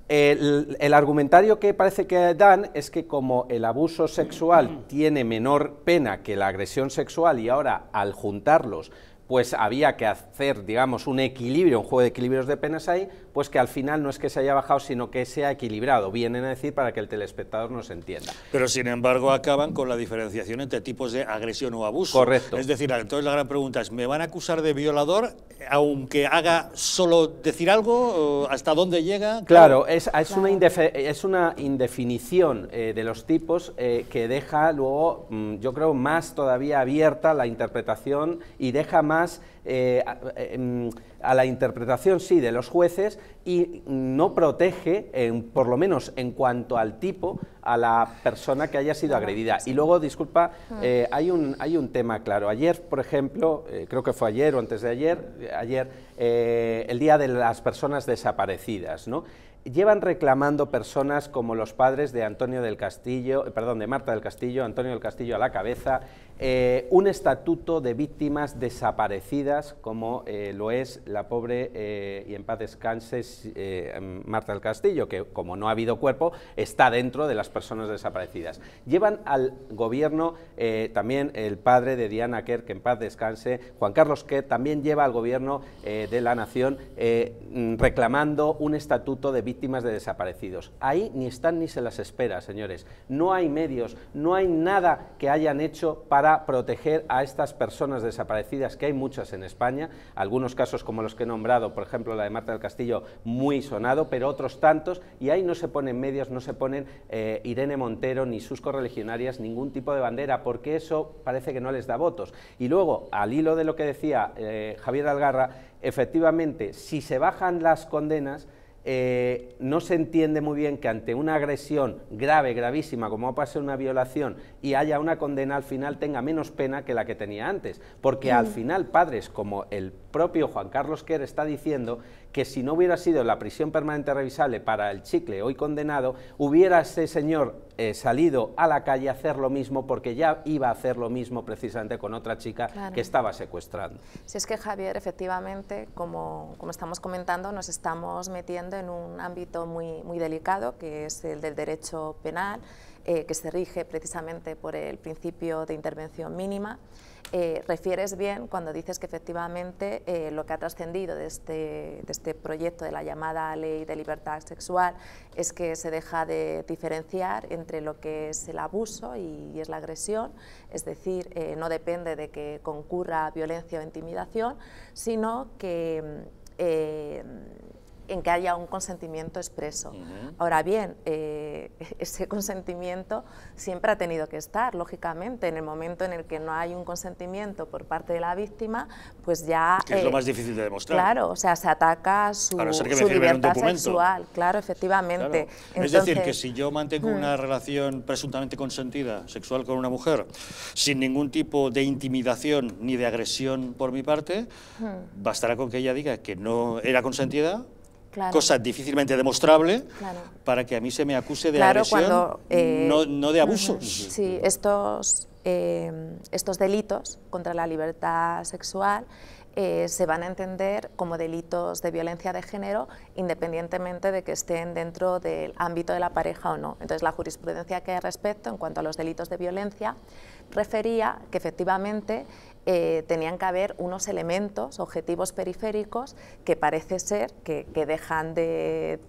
el, argumentario que parece que dan es que como el abuso sexual tiene menor pena que la agresión sexual y ahora al juntarlos pues había que hacer, digamos, un equilibrio, un juego de equilibrios de penas ahí, pues que al final no es que se haya bajado, sino que se ha equilibrado, vienen a decir para que el telespectador nos entienda. Pero sin embargo acaban con la diferenciación entre tipos de agresión o abuso. Correcto. Es decir, entonces la gran pregunta es, ¿me van a acusar de violador aunque haga solo decir algo, hasta dónde llega. Claro, es, Una es una indefinición eh, de los tipos eh, que deja luego, mm, yo creo, más todavía abierta la interpretación y deja más... Eh, mm, a la interpretación sí de los jueces y no protege, por lo menos en cuanto al tipo, a la persona que haya sido agredida. Y luego, disculpa, mm. eh, hay, un, hay un tema claro. Ayer, por ejemplo, eh, creo que fue ayer o antes de ayer, ayer eh, el Día de las Personas Desaparecidas, ¿no? llevan reclamando personas como los padres de Antonio del Castillo, perdón, de Marta del Castillo, Antonio del Castillo a la cabeza, eh, un estatuto de víctimas desaparecidas, como eh, lo es la pobre eh, y en paz descanse Marta del Castillo, que como no ha habido cuerpo, está dentro de las personas desaparecidas. Llevan al gobierno también el padre de Diana Kerr, que en paz descanse, Juan Carlos Kerr, también lleva al gobierno de la nación mm, reclamando un estatuto de víctimas de desaparecidos. Ahí ni están ni se las espera, señores. No hay medios, no hay nada que hayan hecho para proteger a estas personas desaparecidas, que hay muchas en España, algunos casos como los que he nombrado, por ejemplo la de Marta del Castillo, muy sonado, pero otros tantos, y ahí no se ponen medios, no se ponen eh, Irene Montero ni sus correligionarias ningún tipo de bandera, porque eso parece que no les da votos. Y luego, al hilo de lo que decía eh, Javier Algarra, efectivamente, si se bajan las condenas, eh, no se entiende muy bien que ante una agresión grave, gravísima, como ha pasado una violación, y haya una condena al final tenga menos pena que la que tenía antes, porque al mm. final padres como el propio Juan Carlos Kerr está diciendo que si no hubiera sido la prisión permanente revisable para el chicle hoy condenado, hubiera ese señor eh, salido a la calle a hacer lo mismo porque ya iba a hacer lo mismo precisamente con otra chica que estaba secuestrando. Si es que Javier, efectivamente, como, estamos comentando, nos estamos metiendo en un ámbito muy, muy delicado, que es el del derecho penal, eh, que se rige precisamente por el principio de intervención mínima. Eh, refieres bien cuando dices que efectivamente eh, lo que ha trascendido este, de este, proyecto de la llamada ley de libertad sexual es que se deja de diferenciar entre lo que es el abuso y, es la agresión, es decir, eh, no depende de que concurra violencia o intimidación, sino que... Mm, en que haya un consentimiento expreso. Ahora bien, eh, ese consentimiento siempre ha tenido que estar, lógicamente. En el momento en el que no hay un consentimiento por parte de la víctima, pues ya... es lo eh, más difícil de demostrar. Claro, o sea, se ataca su, su libertad sexual. Claro, efectivamente. es decir, que si yo mantengo una mm. relación presuntamente consentida sexual con una mujer, sin ningún tipo de intimidación ni de agresión por mi parte, mm. bastará con que ella diga que no era consentida cosa difícilmente demostrable, para que a mí se me acuse de agresión, eh, no, de abusos. Sí, estos, em, estos delitos contra la libertad sexual eh, se van a entender como delitos de violencia de género independientemente de que estén dentro del ámbito de la pareja o no. Entonces, la jurisprudencia que hay respecto en cuanto a los delitos de violencia refería que efectivamente eh, tenían que haber unos elementos, objetivos periféricos, que parece ser que, dejan de,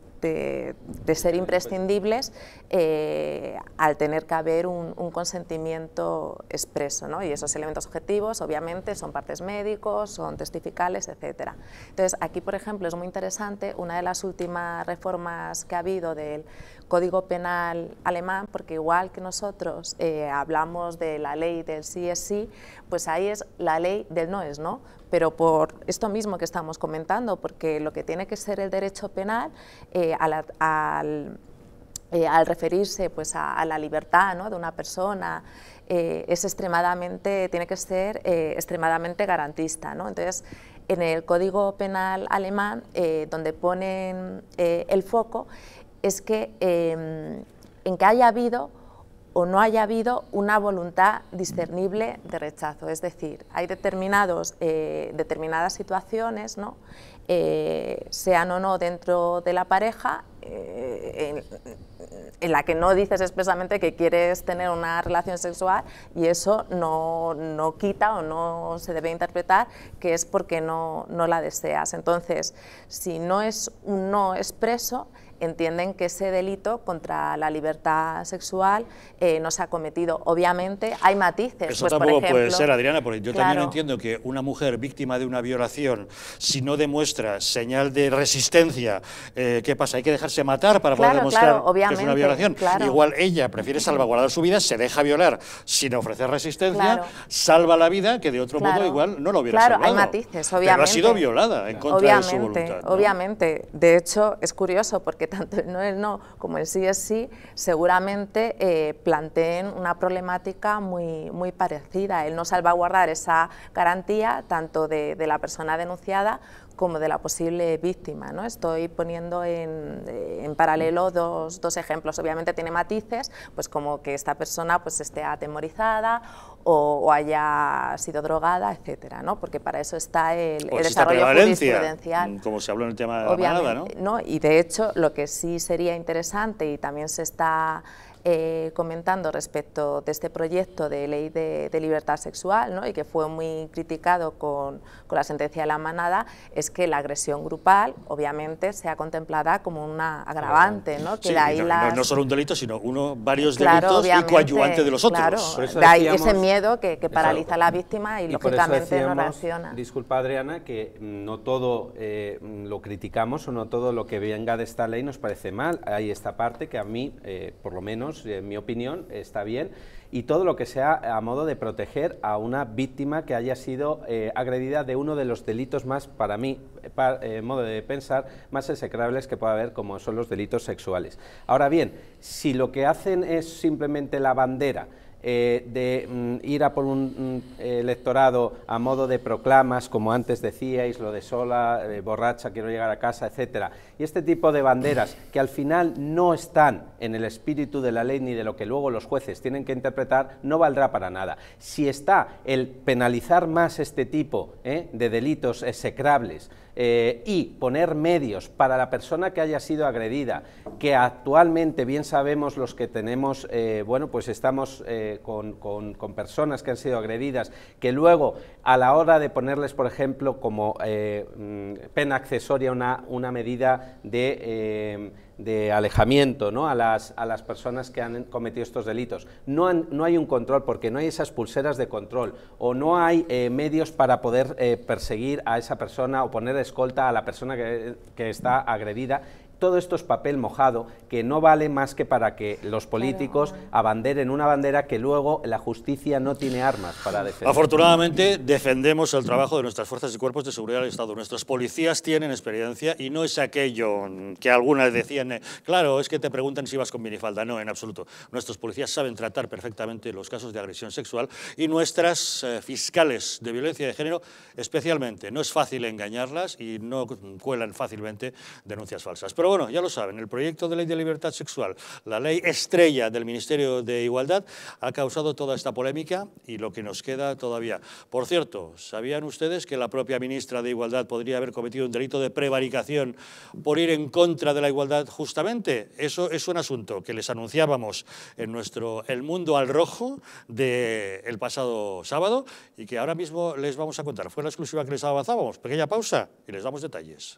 ser imprescindibles eh, al tener que haber un, consentimiento expreso. Y esos elementos objetivos, obviamente, son partes médicos, son testificales, etc. Entonces, aquí, por ejemplo, es muy interesante, una de las últimas reformas que ha habido del Código Penal alemán, porque igual que nosotros eh, hablamos de la ley del sí es sí, pues ahí es la ley del no es no, pero por esto mismo que estamos comentando, porque lo que tiene que ser el derecho penal eh, eh, al, referirse pues, a, la libertad de una persona, es extremadamente, tiene que ser extremadamente garantista. ¿no? Entonces, en el Código Penal alemán, donde ponen el foco, es que em, en que haya habido o no haya habido una voluntad discernible de rechazo. Es decir, hay determinados, eh, determinadas situaciones, ¿no? Eh, sean o no dentro de la pareja, eh, en, en, la que no dices expresamente que quieres tener una relación sexual y eso no, quita o no se debe interpretar que es porque no la deseas. Entonces, si no es un no expreso, entienden que ese delito contra la libertad sexual eh, no se ha cometido. Obviamente hay matices. Eso pues, tampoco puede ser, Adriana, porque yo también entiendo que una mujer víctima de una violación, si no demuestra señal de resistencia, eh, ¿qué pasa? Hay que dejarse matar para poder demostrar que es una violación. Igual ella prefiere salvaguardar su vida, se deja violar sin ofrecer resistencia, salva la vida que de otro modo igual no lo hubiera Claro, hay matices, obviamente. Pero ha sido violada en contra de su voluntad. Obviamente, de hecho es curioso porque tanto el no, es no como el sí es sí, seguramente eh, planteen una problemática muy, muy parecida, el no salvaguardar esa garantía tanto de, la persona denunciada como de la posible víctima. ¿no? Estoy poniendo en, eh, paralelo dos, ejemplos. Obviamente tiene matices, pues como que esta persona pues, esté atemorizada o, haya sido drogada, etcétera, ¿no? Porque para eso está el, pues desarrollo jurisprudencial. Mm, como se habló en el tema de la manada, ¿no? ¿no? Y de hecho, lo que sí sería interesante y también se está eh, comentando respecto de este proyecto de ley de, libertad sexual ¿no? y que fue muy criticado con, la sentencia de la manada, es que la agresión grupal obviamente sea contemplada como una agravante. ¿no? Que de ahí no, no, solo un delito, sino uno, varios delitos y coadyuvante de los otros. de ahí ese miedo que, paraliza a la víctima y, lógicamente no reacciona. Disculpa Adriana, que no todo eh, lo criticamos o no todo lo que venga de esta ley nos parece mal. Hay esta parte que a mí, eh, por lo menos, eh, en mi opinión, está bien, y todo lo que sea a modo de proteger a una víctima que haya sido eh, agredida de uno de los delitos más, para mí, eh, modo de pensar, más execrables que pueda haber, como son los delitos sexuales. Ahora bien, si lo que hacen es simplemente la bandera, eh, de mm, ir a por un mm, electorado a modo de proclamas, como antes decíais, lo de sola, eh, borracha, quiero llegar a casa, etcétera. Y este tipo de banderas que al final no están en el espíritu de la ley ni de lo que luego los jueces tienen que interpretar, no valdrá para nada. Si está el penalizar más este tipo eh, de delitos execrables, eh, y poner medios para la persona que haya sido agredida, que actualmente bien sabemos los que tenemos, eh, bueno, pues estamos eh, con, con, personas que han sido agredidas, que luego a la hora de ponerles, por ejemplo, como mm, pena accesoria una, una medida de de alejamiento ¿no? a, las, a, las, personas que han cometido estos delitos. No, no, hay un control porque no hay esas pulseras de control o no hay eh, medios para poder eh, perseguir a esa persona o poner escolta a la persona que, que está agredida todo esto es papel mojado que no vale más que para que los políticos abanderen una bandera que luego la justicia no tiene armas para defender. Afortunadamente defendemos el trabajo de nuestras fuerzas y cuerpos de seguridad del Estado. Nuestros policías tienen experiencia y no es aquello que algunas decían, claro, es que te preguntan si vas con minifalda. No, en absoluto. Nuestros policías saben tratar perfectamente los casos de agresión sexual y nuestras eh, fiscales de violencia de género especialmente. No es fácil engañarlas y no cuelan fácilmente denuncias falsas. Pero bueno, ya lo saben, el proyecto de ley de libertad sexual, la ley estrella del Ministerio de Igualdad, ha causado toda esta polémica y lo que nos queda todavía. Por cierto, ¿sabían ustedes que la propia ministra de Igualdad podría haber cometido un delito de prevaricación por ir en contra de la igualdad justamente? Eso es un asunto que les anunciábamos en nuestro El Mundo al Rojo del pasado sábado y que ahora mismo les vamos a contar. Fue la exclusiva que les avanzábamos. Pequeña pausa y les damos detalles.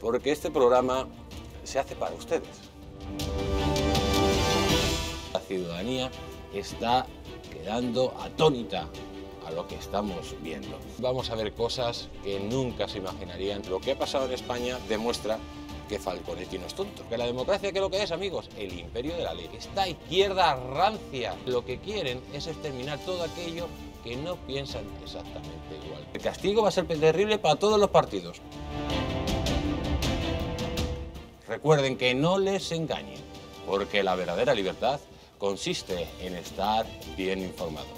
Porque este programa se hace para ustedes. La ciudadanía está quedando atónita a lo que estamos viendo. Vamos a ver cosas que nunca se imaginarían. Lo que ha pasado en España demuestra que Falconetti no es tonto. Que la democracia, que lo que es, amigos? El imperio de la ley. Esta izquierda rancia lo que quieren es exterminar todo aquello que no piensan exactamente igual. El castigo va a ser terrible para todos los partidos. Recuerden que no les engañen, porque la verdadera libertad consiste en estar bien informados.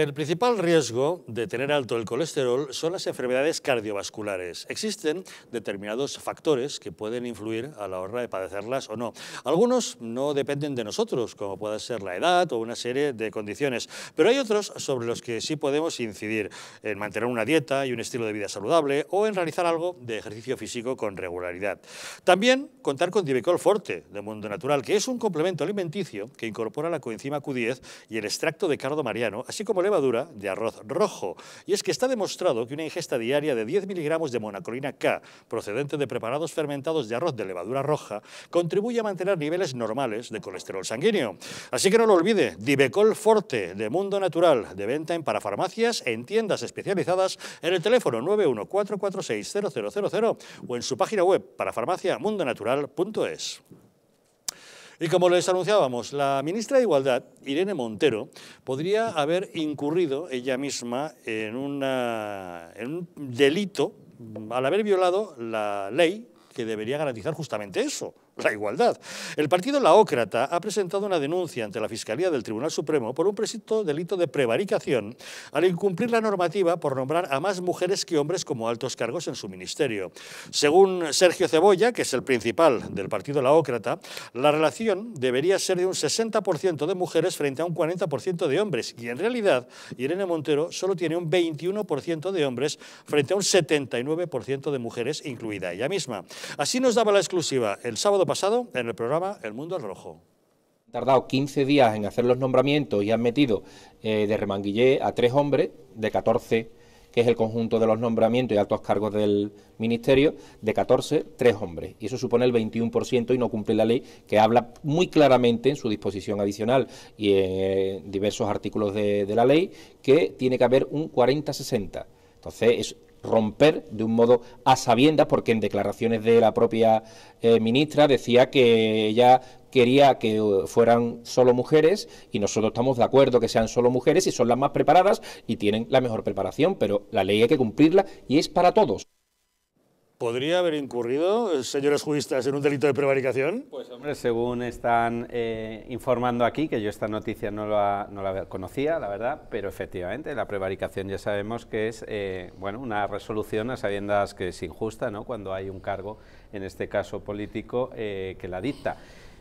El principal riesgo de tener alto el colesterol son las enfermedades cardiovasculares. Existen determinados factores que pueden influir a la hora de padecerlas o no. Algunos no dependen de nosotros, como puede ser la edad o una serie de condiciones, pero hay otros sobre los que sí podemos incidir, en mantener una dieta y un estilo de vida saludable o en realizar algo de ejercicio físico con regularidad. También contar con Divecol Forte, de Mundo Natural, que es un complemento alimenticio que incorpora la coenzima Q10 y el extracto de cardo mariano, así como el levadura de arroz rojo. Y es que está demostrado que una ingesta diaria de 10 miligramos de monacolina K, procedente de preparados fermentados de arroz de levadura roja, contribuye a mantener niveles normales de colesterol sanguíneo. Así que no lo olvide, Dibecol Forte, de Mundo Natural, de venta en parafarmacias, en tiendas especializadas, en el teléfono 914460000 o en su página web parafarmaciamundonatural.es. Y como les anunciábamos, la ministra de Igualdad, Irene Montero, podría haber incurrido ella misma en, en un delito mm, al haber violado la ley que debería garantizar justamente eso, la igualdad. El partido Laócrata ha presentado una denuncia ante la Fiscalía del Tribunal Supremo por un presunto delito de prevaricación al incumplir la normativa por nombrar a más mujeres que hombres como altos cargos en su ministerio. Según Sergio Cebolla, que es el principal del partido Laócrata, la relación debería ser de un 60% de mujeres frente a un 40% de hombres y en realidad Irene Montero solo tiene un 21% de hombres frente a un 79% de mujeres, incluida ella misma. Así nos daba la exclusiva el sábado pasado en el programa El Mundo al Rojo. Han tardado 15 días en hacer los nombramientos y han metido eh, de remanguillé a tres hombres de 14 que es el conjunto de los nombramientos y altos cargos del Ministerio, de 14, tres hombres. Y eso supone el 21% y no cumple la ley, que habla muy claramente en su disposición adicional y en eh, diversos artículos de, de, la ley, que tiene que haber un 40-60. Entonces, es, romper de un modo a sabiendas, porque en declaraciones de la propia eh, ministra decía que ella quería que eh, fueran solo mujeres y nosotros estamos de acuerdo que sean solo mujeres y son las más preparadas y tienen la mejor preparación, pero la ley hay que cumplirla y es para todos. ¿Podría haber incurrido, eh, señores juristas, en un delito de prevaricación? Pues hombre, según están eh, informando aquí, que yo esta noticia no la, conocía, la verdad, pero efectivamente la prevaricación ya sabemos que es eh, bueno, una resolución a sabiendas que es injusta, ¿no? cuando hay un cargo, en este caso político, que la dicta.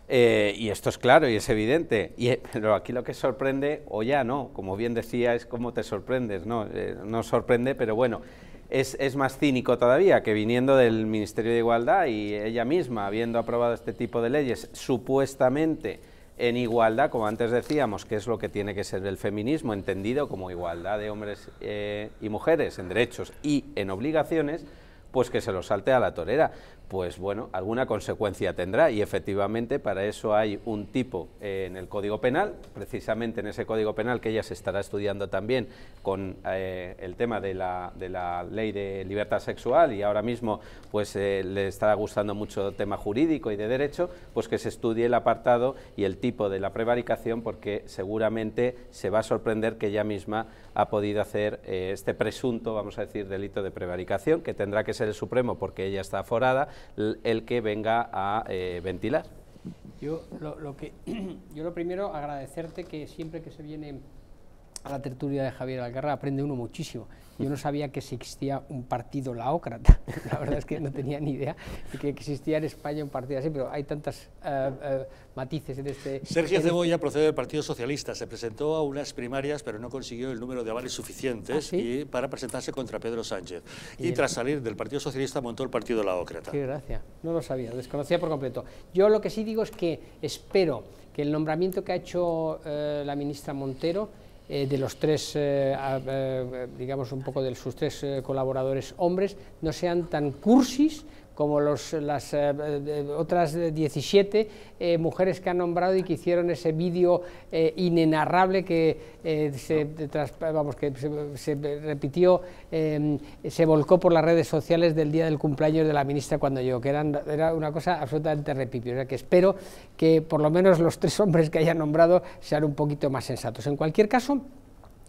y esto es claro y es evidente, y, pero aquí lo que sorprende, o ya no, como bien decía, es cómo te sorprendes, ¿no? no sorprende, pero bueno, es, es, más cínico todavía, que viniendo del Ministerio de Igualdad y ella misma, habiendo aprobado este tipo de leyes, supuestamente en igualdad, como antes decíamos, que es lo que tiene que ser el feminismo, entendido como igualdad de hombres eh, y mujeres en derechos y en obligaciones, pues que se lo salte a la torera pues bueno, alguna consecuencia tendrá y efectivamente para eso hay un tipo en el Código Penal, precisamente en ese Código Penal que ella se estará estudiando también con eh, el tema de la, ley de libertad sexual y ahora mismo pues eh, le está gustando mucho el tema jurídico y de derecho, pues que se estudie el apartado y el tipo de la prevaricación porque seguramente se va a sorprender que ella misma ha podido hacer eh, este presunto, vamos a decir, delito de prevaricación que tendrá que ser el Supremo porque ella está aforada el que venga a eh, ventilar. Yo lo, que, yo lo primero, agradecerte que siempre que se viene a la tertulia de Javier Algarra aprende uno muchísimo. Yo no sabía que existía un partido laócrata, la verdad es que no tenía ni idea de que existía en España un partido así, pero hay tantas eh, eh, matices en este... Sergio este Cebolla procede del Partido Socialista, se presentó a unas primarias pero no consiguió el número de avales suficientes ¿Ah, para presentarse contra Pedro Sánchez. Y, tras salir del Partido Socialista montó el Partido Laócrata. Qué gracia, no lo sabía, desconocía por completo. Yo lo que sí digo es que espero que el nombramiento que ha hecho eh, la ministra Montero eh, de los tres, eh, eh, digamos un poco de sus tres colaboradores hombres, no sean tan cursis como las eh, otras 17 eh, mujeres que han nombrado y que hicieron ese vídeo eh, inenarrable que, se, que se, repitió, em, se volcó por las redes sociales del día del cumpleaños de la ministra cuando llegó, que era una cosa absolutamente repipio. que espero que por lo menos los tres hombres que hayan nombrado sean un poquito más sensatos. En cualquier caso,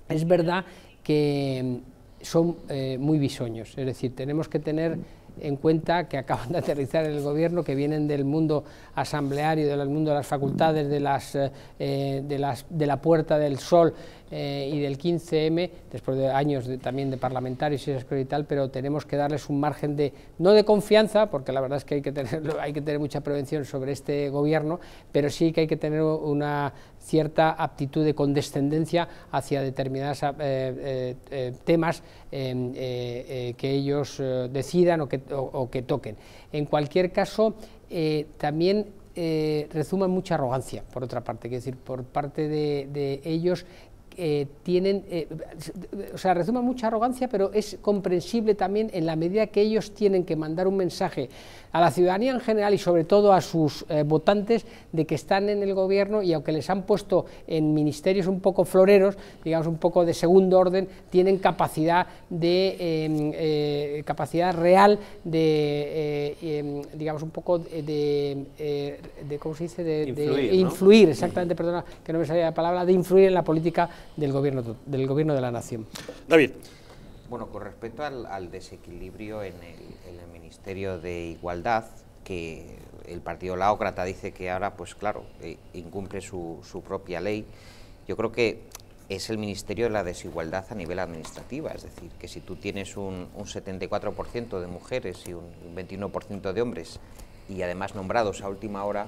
es verdad que son eh, muy bisoños, es decir, tenemos que tener en cuenta que acaban de aterrizar en el gobierno, que vienen del mundo asambleario, del mundo de las facultades, de, las, eh, eh, de, la Puerta del Sol y del 15M, después de años también de parlamentarios y esas cosas y tal, pero tenemos que darles un margen de, no de confianza, porque la verdad es que hay que tener, hay que tener mucha prevención sobre este gobierno, pero sí que hay que tener una cierta aptitud de condescendencia hacia determinados eh, eh, eh, temas em, que ellos decidan o que, toquen. En cualquier caso, también resumen mucha arrogancia, por otra parte, es decir, por parte de, ellos tienen, o sea, resumen mucha arrogancia, pero es comprensible también en la medida que ellos tienen que mandar un mensaje a la ciudadanía en general y sobre todo a sus eh, votantes de que están en el gobierno y aunque les han puesto en ministerios un poco floreros, digamos un poco de segundo orden, tienen capacidad de em, eh, capacidad real de eh, em, digamos un poco de, cómo se dice de influir, exactamente, perdona que no me salía la palabra, de influir en la política del gobierno del gobierno de la nación. David. Bueno, con respecto al, desequilibrio en el, Ministerio de Igualdad, que el Partido Laócrata dice que ahora, pues claro, eh, incumple su, propia ley, yo creo que es el Ministerio de la Desigualdad a nivel administrativa, es decir, que si tú tienes un, un 74% de mujeres y un 21% de hombres y además nombrados a última hora,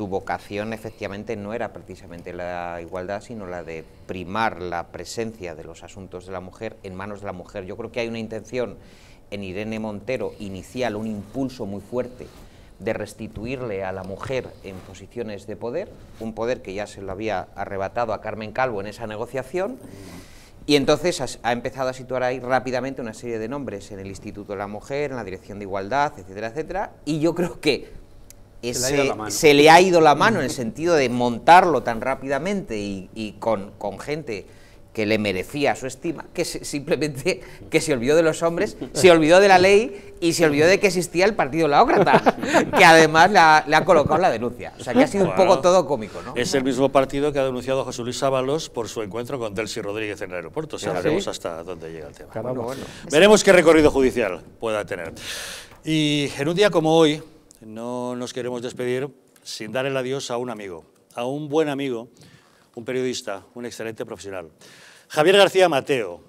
tu vocación efectivamente no era precisamente la igualdad, sino la de primar la presencia de los asuntos de la mujer en manos de la mujer. Yo creo que hay una intención en Irene Montero inicial, un impulso muy fuerte de restituirle a la mujer en posiciones de poder, un poder que ya se lo había arrebatado a Carmen Calvo en esa negociación. Y entonces ha empezado a situar ahí rápidamente una serie de nombres en el Instituto de la Mujer, en la Dirección de Igualdad, etcétera, etcétera. Y yo creo que se, le ha ido la mano en el sentido de montarlo tan rápidamente y, con, gente que le merecía su estima, que simplemente que se olvidó de los hombres, se olvidó de la ley y se olvidó de que existía el Partido Laócrata, que además le ha, colocado la denuncia. O sea, que ha sido un poco todo cómico, ¿no? Es el mismo partido que ha denunciado a José Luis Ábalos por su encuentro con Delsi Rodríguez en el aeropuerto. O veremos hasta dónde llega el tema. Veremos qué recorrido judicial pueda tener. Y en un día como hoy, no nos queremos despedir sin dar el adiós a un amigo, a un buen amigo, un periodista, un excelente profesional. Javier García Mateo,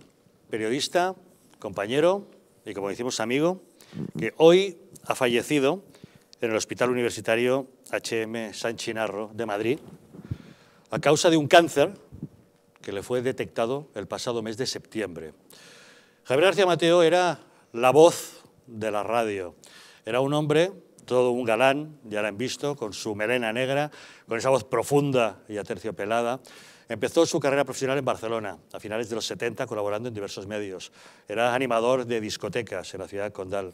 periodista, compañero y, como decimos, amigo, que hoy ha fallecido en el Hospital Universitario HM San Chinarro de Madrid a causa de un cáncer que le fue detectado el pasado mes de septiembre. Javier García Mateo era la voz de la radio. Era un hombre todo un galán, ya lo han visto, con su melena negra, con esa voz profunda y aterciopelada. Empezó su carrera profesional en Barcelona, a finales de los 70, colaborando en diversos medios. Era animador de discotecas en la ciudad de Condal.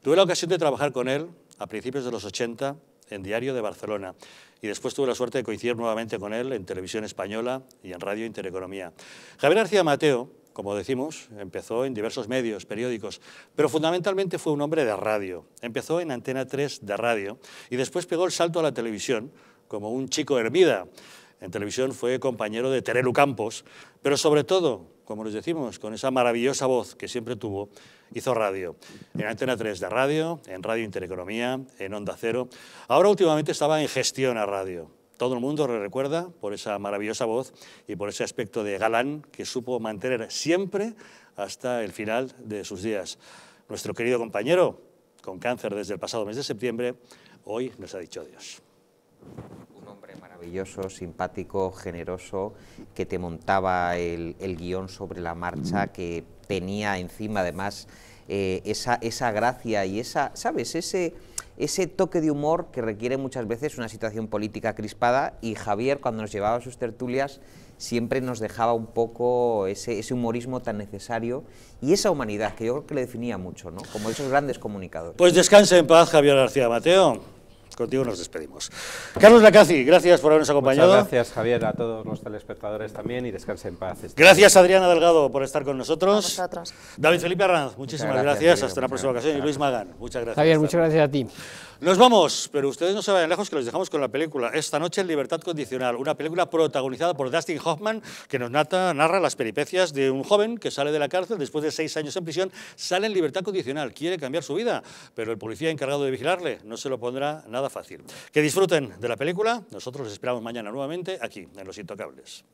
Tuve la ocasión de trabajar con él a principios de los 80 en Diario de Barcelona y después tuve la suerte de coincidir nuevamente con él en Televisión Española y en Radio Intereconomía. Javier García Mateo como decimos, empezó en diversos medios, periódicos, pero fundamentalmente fue un hombre de radio. Empezó en Antena 3 de radio y después pegó el salto a la televisión como un chico hermida, En televisión fue compañero de Terelu Campos, pero sobre todo, como les decimos, con esa maravillosa voz que siempre tuvo, hizo radio. En Antena 3 de radio, en Radio Intereconomía, en Onda Cero. Ahora últimamente estaba en Gestión a Radio todo el mundo le recuerda por esa maravillosa voz y por ese aspecto de galán que supo mantener siempre hasta el final de sus días. Nuestro querido compañero, con cáncer desde el pasado mes de septiembre, hoy nos ha dicho adiós. Un hombre maravilloso, simpático, generoso, que te montaba el, guión sobre la marcha, que tenía encima además eh, esa, esa gracia y esa, ¿sabes? Ese ese toque de humor que requiere muchas veces una situación política crispada y Javier cuando nos llevaba sus tertulias siempre nos dejaba un poco ese, humorismo tan necesario y esa humanidad que yo creo que le definía mucho, ¿no? como esos grandes comunicadores. Pues descanse en paz Javier García Mateo. Contigo nos despedimos. Carlos Lacazzi, gracias por habernos acompañado. gracias, Javier, a todos los telespectadores también y descanse en paz. Este gracias, Adriana Delgado, por estar con nosotros. David Felipe Arranz, muchísimas gracias. Hasta la próxima ocasión. Y Luis Magán, muchas gracias. Javier, muchas gracias a ti. Nos vamos, pero ustedes no se vayan lejos que los dejamos con la película. Esta noche en Libertad Condicional, una película protagonizada por Dustin Hoffman que nos narra, las peripecias de un joven que sale de la cárcel después de seis años en prisión, sale en libertad condicional, quiere cambiar su vida, pero el policía encargado de vigilarle no se lo pondrá nada fácil. Que disfruten de la película, nosotros los esperamos mañana nuevamente aquí, en Los Intocables.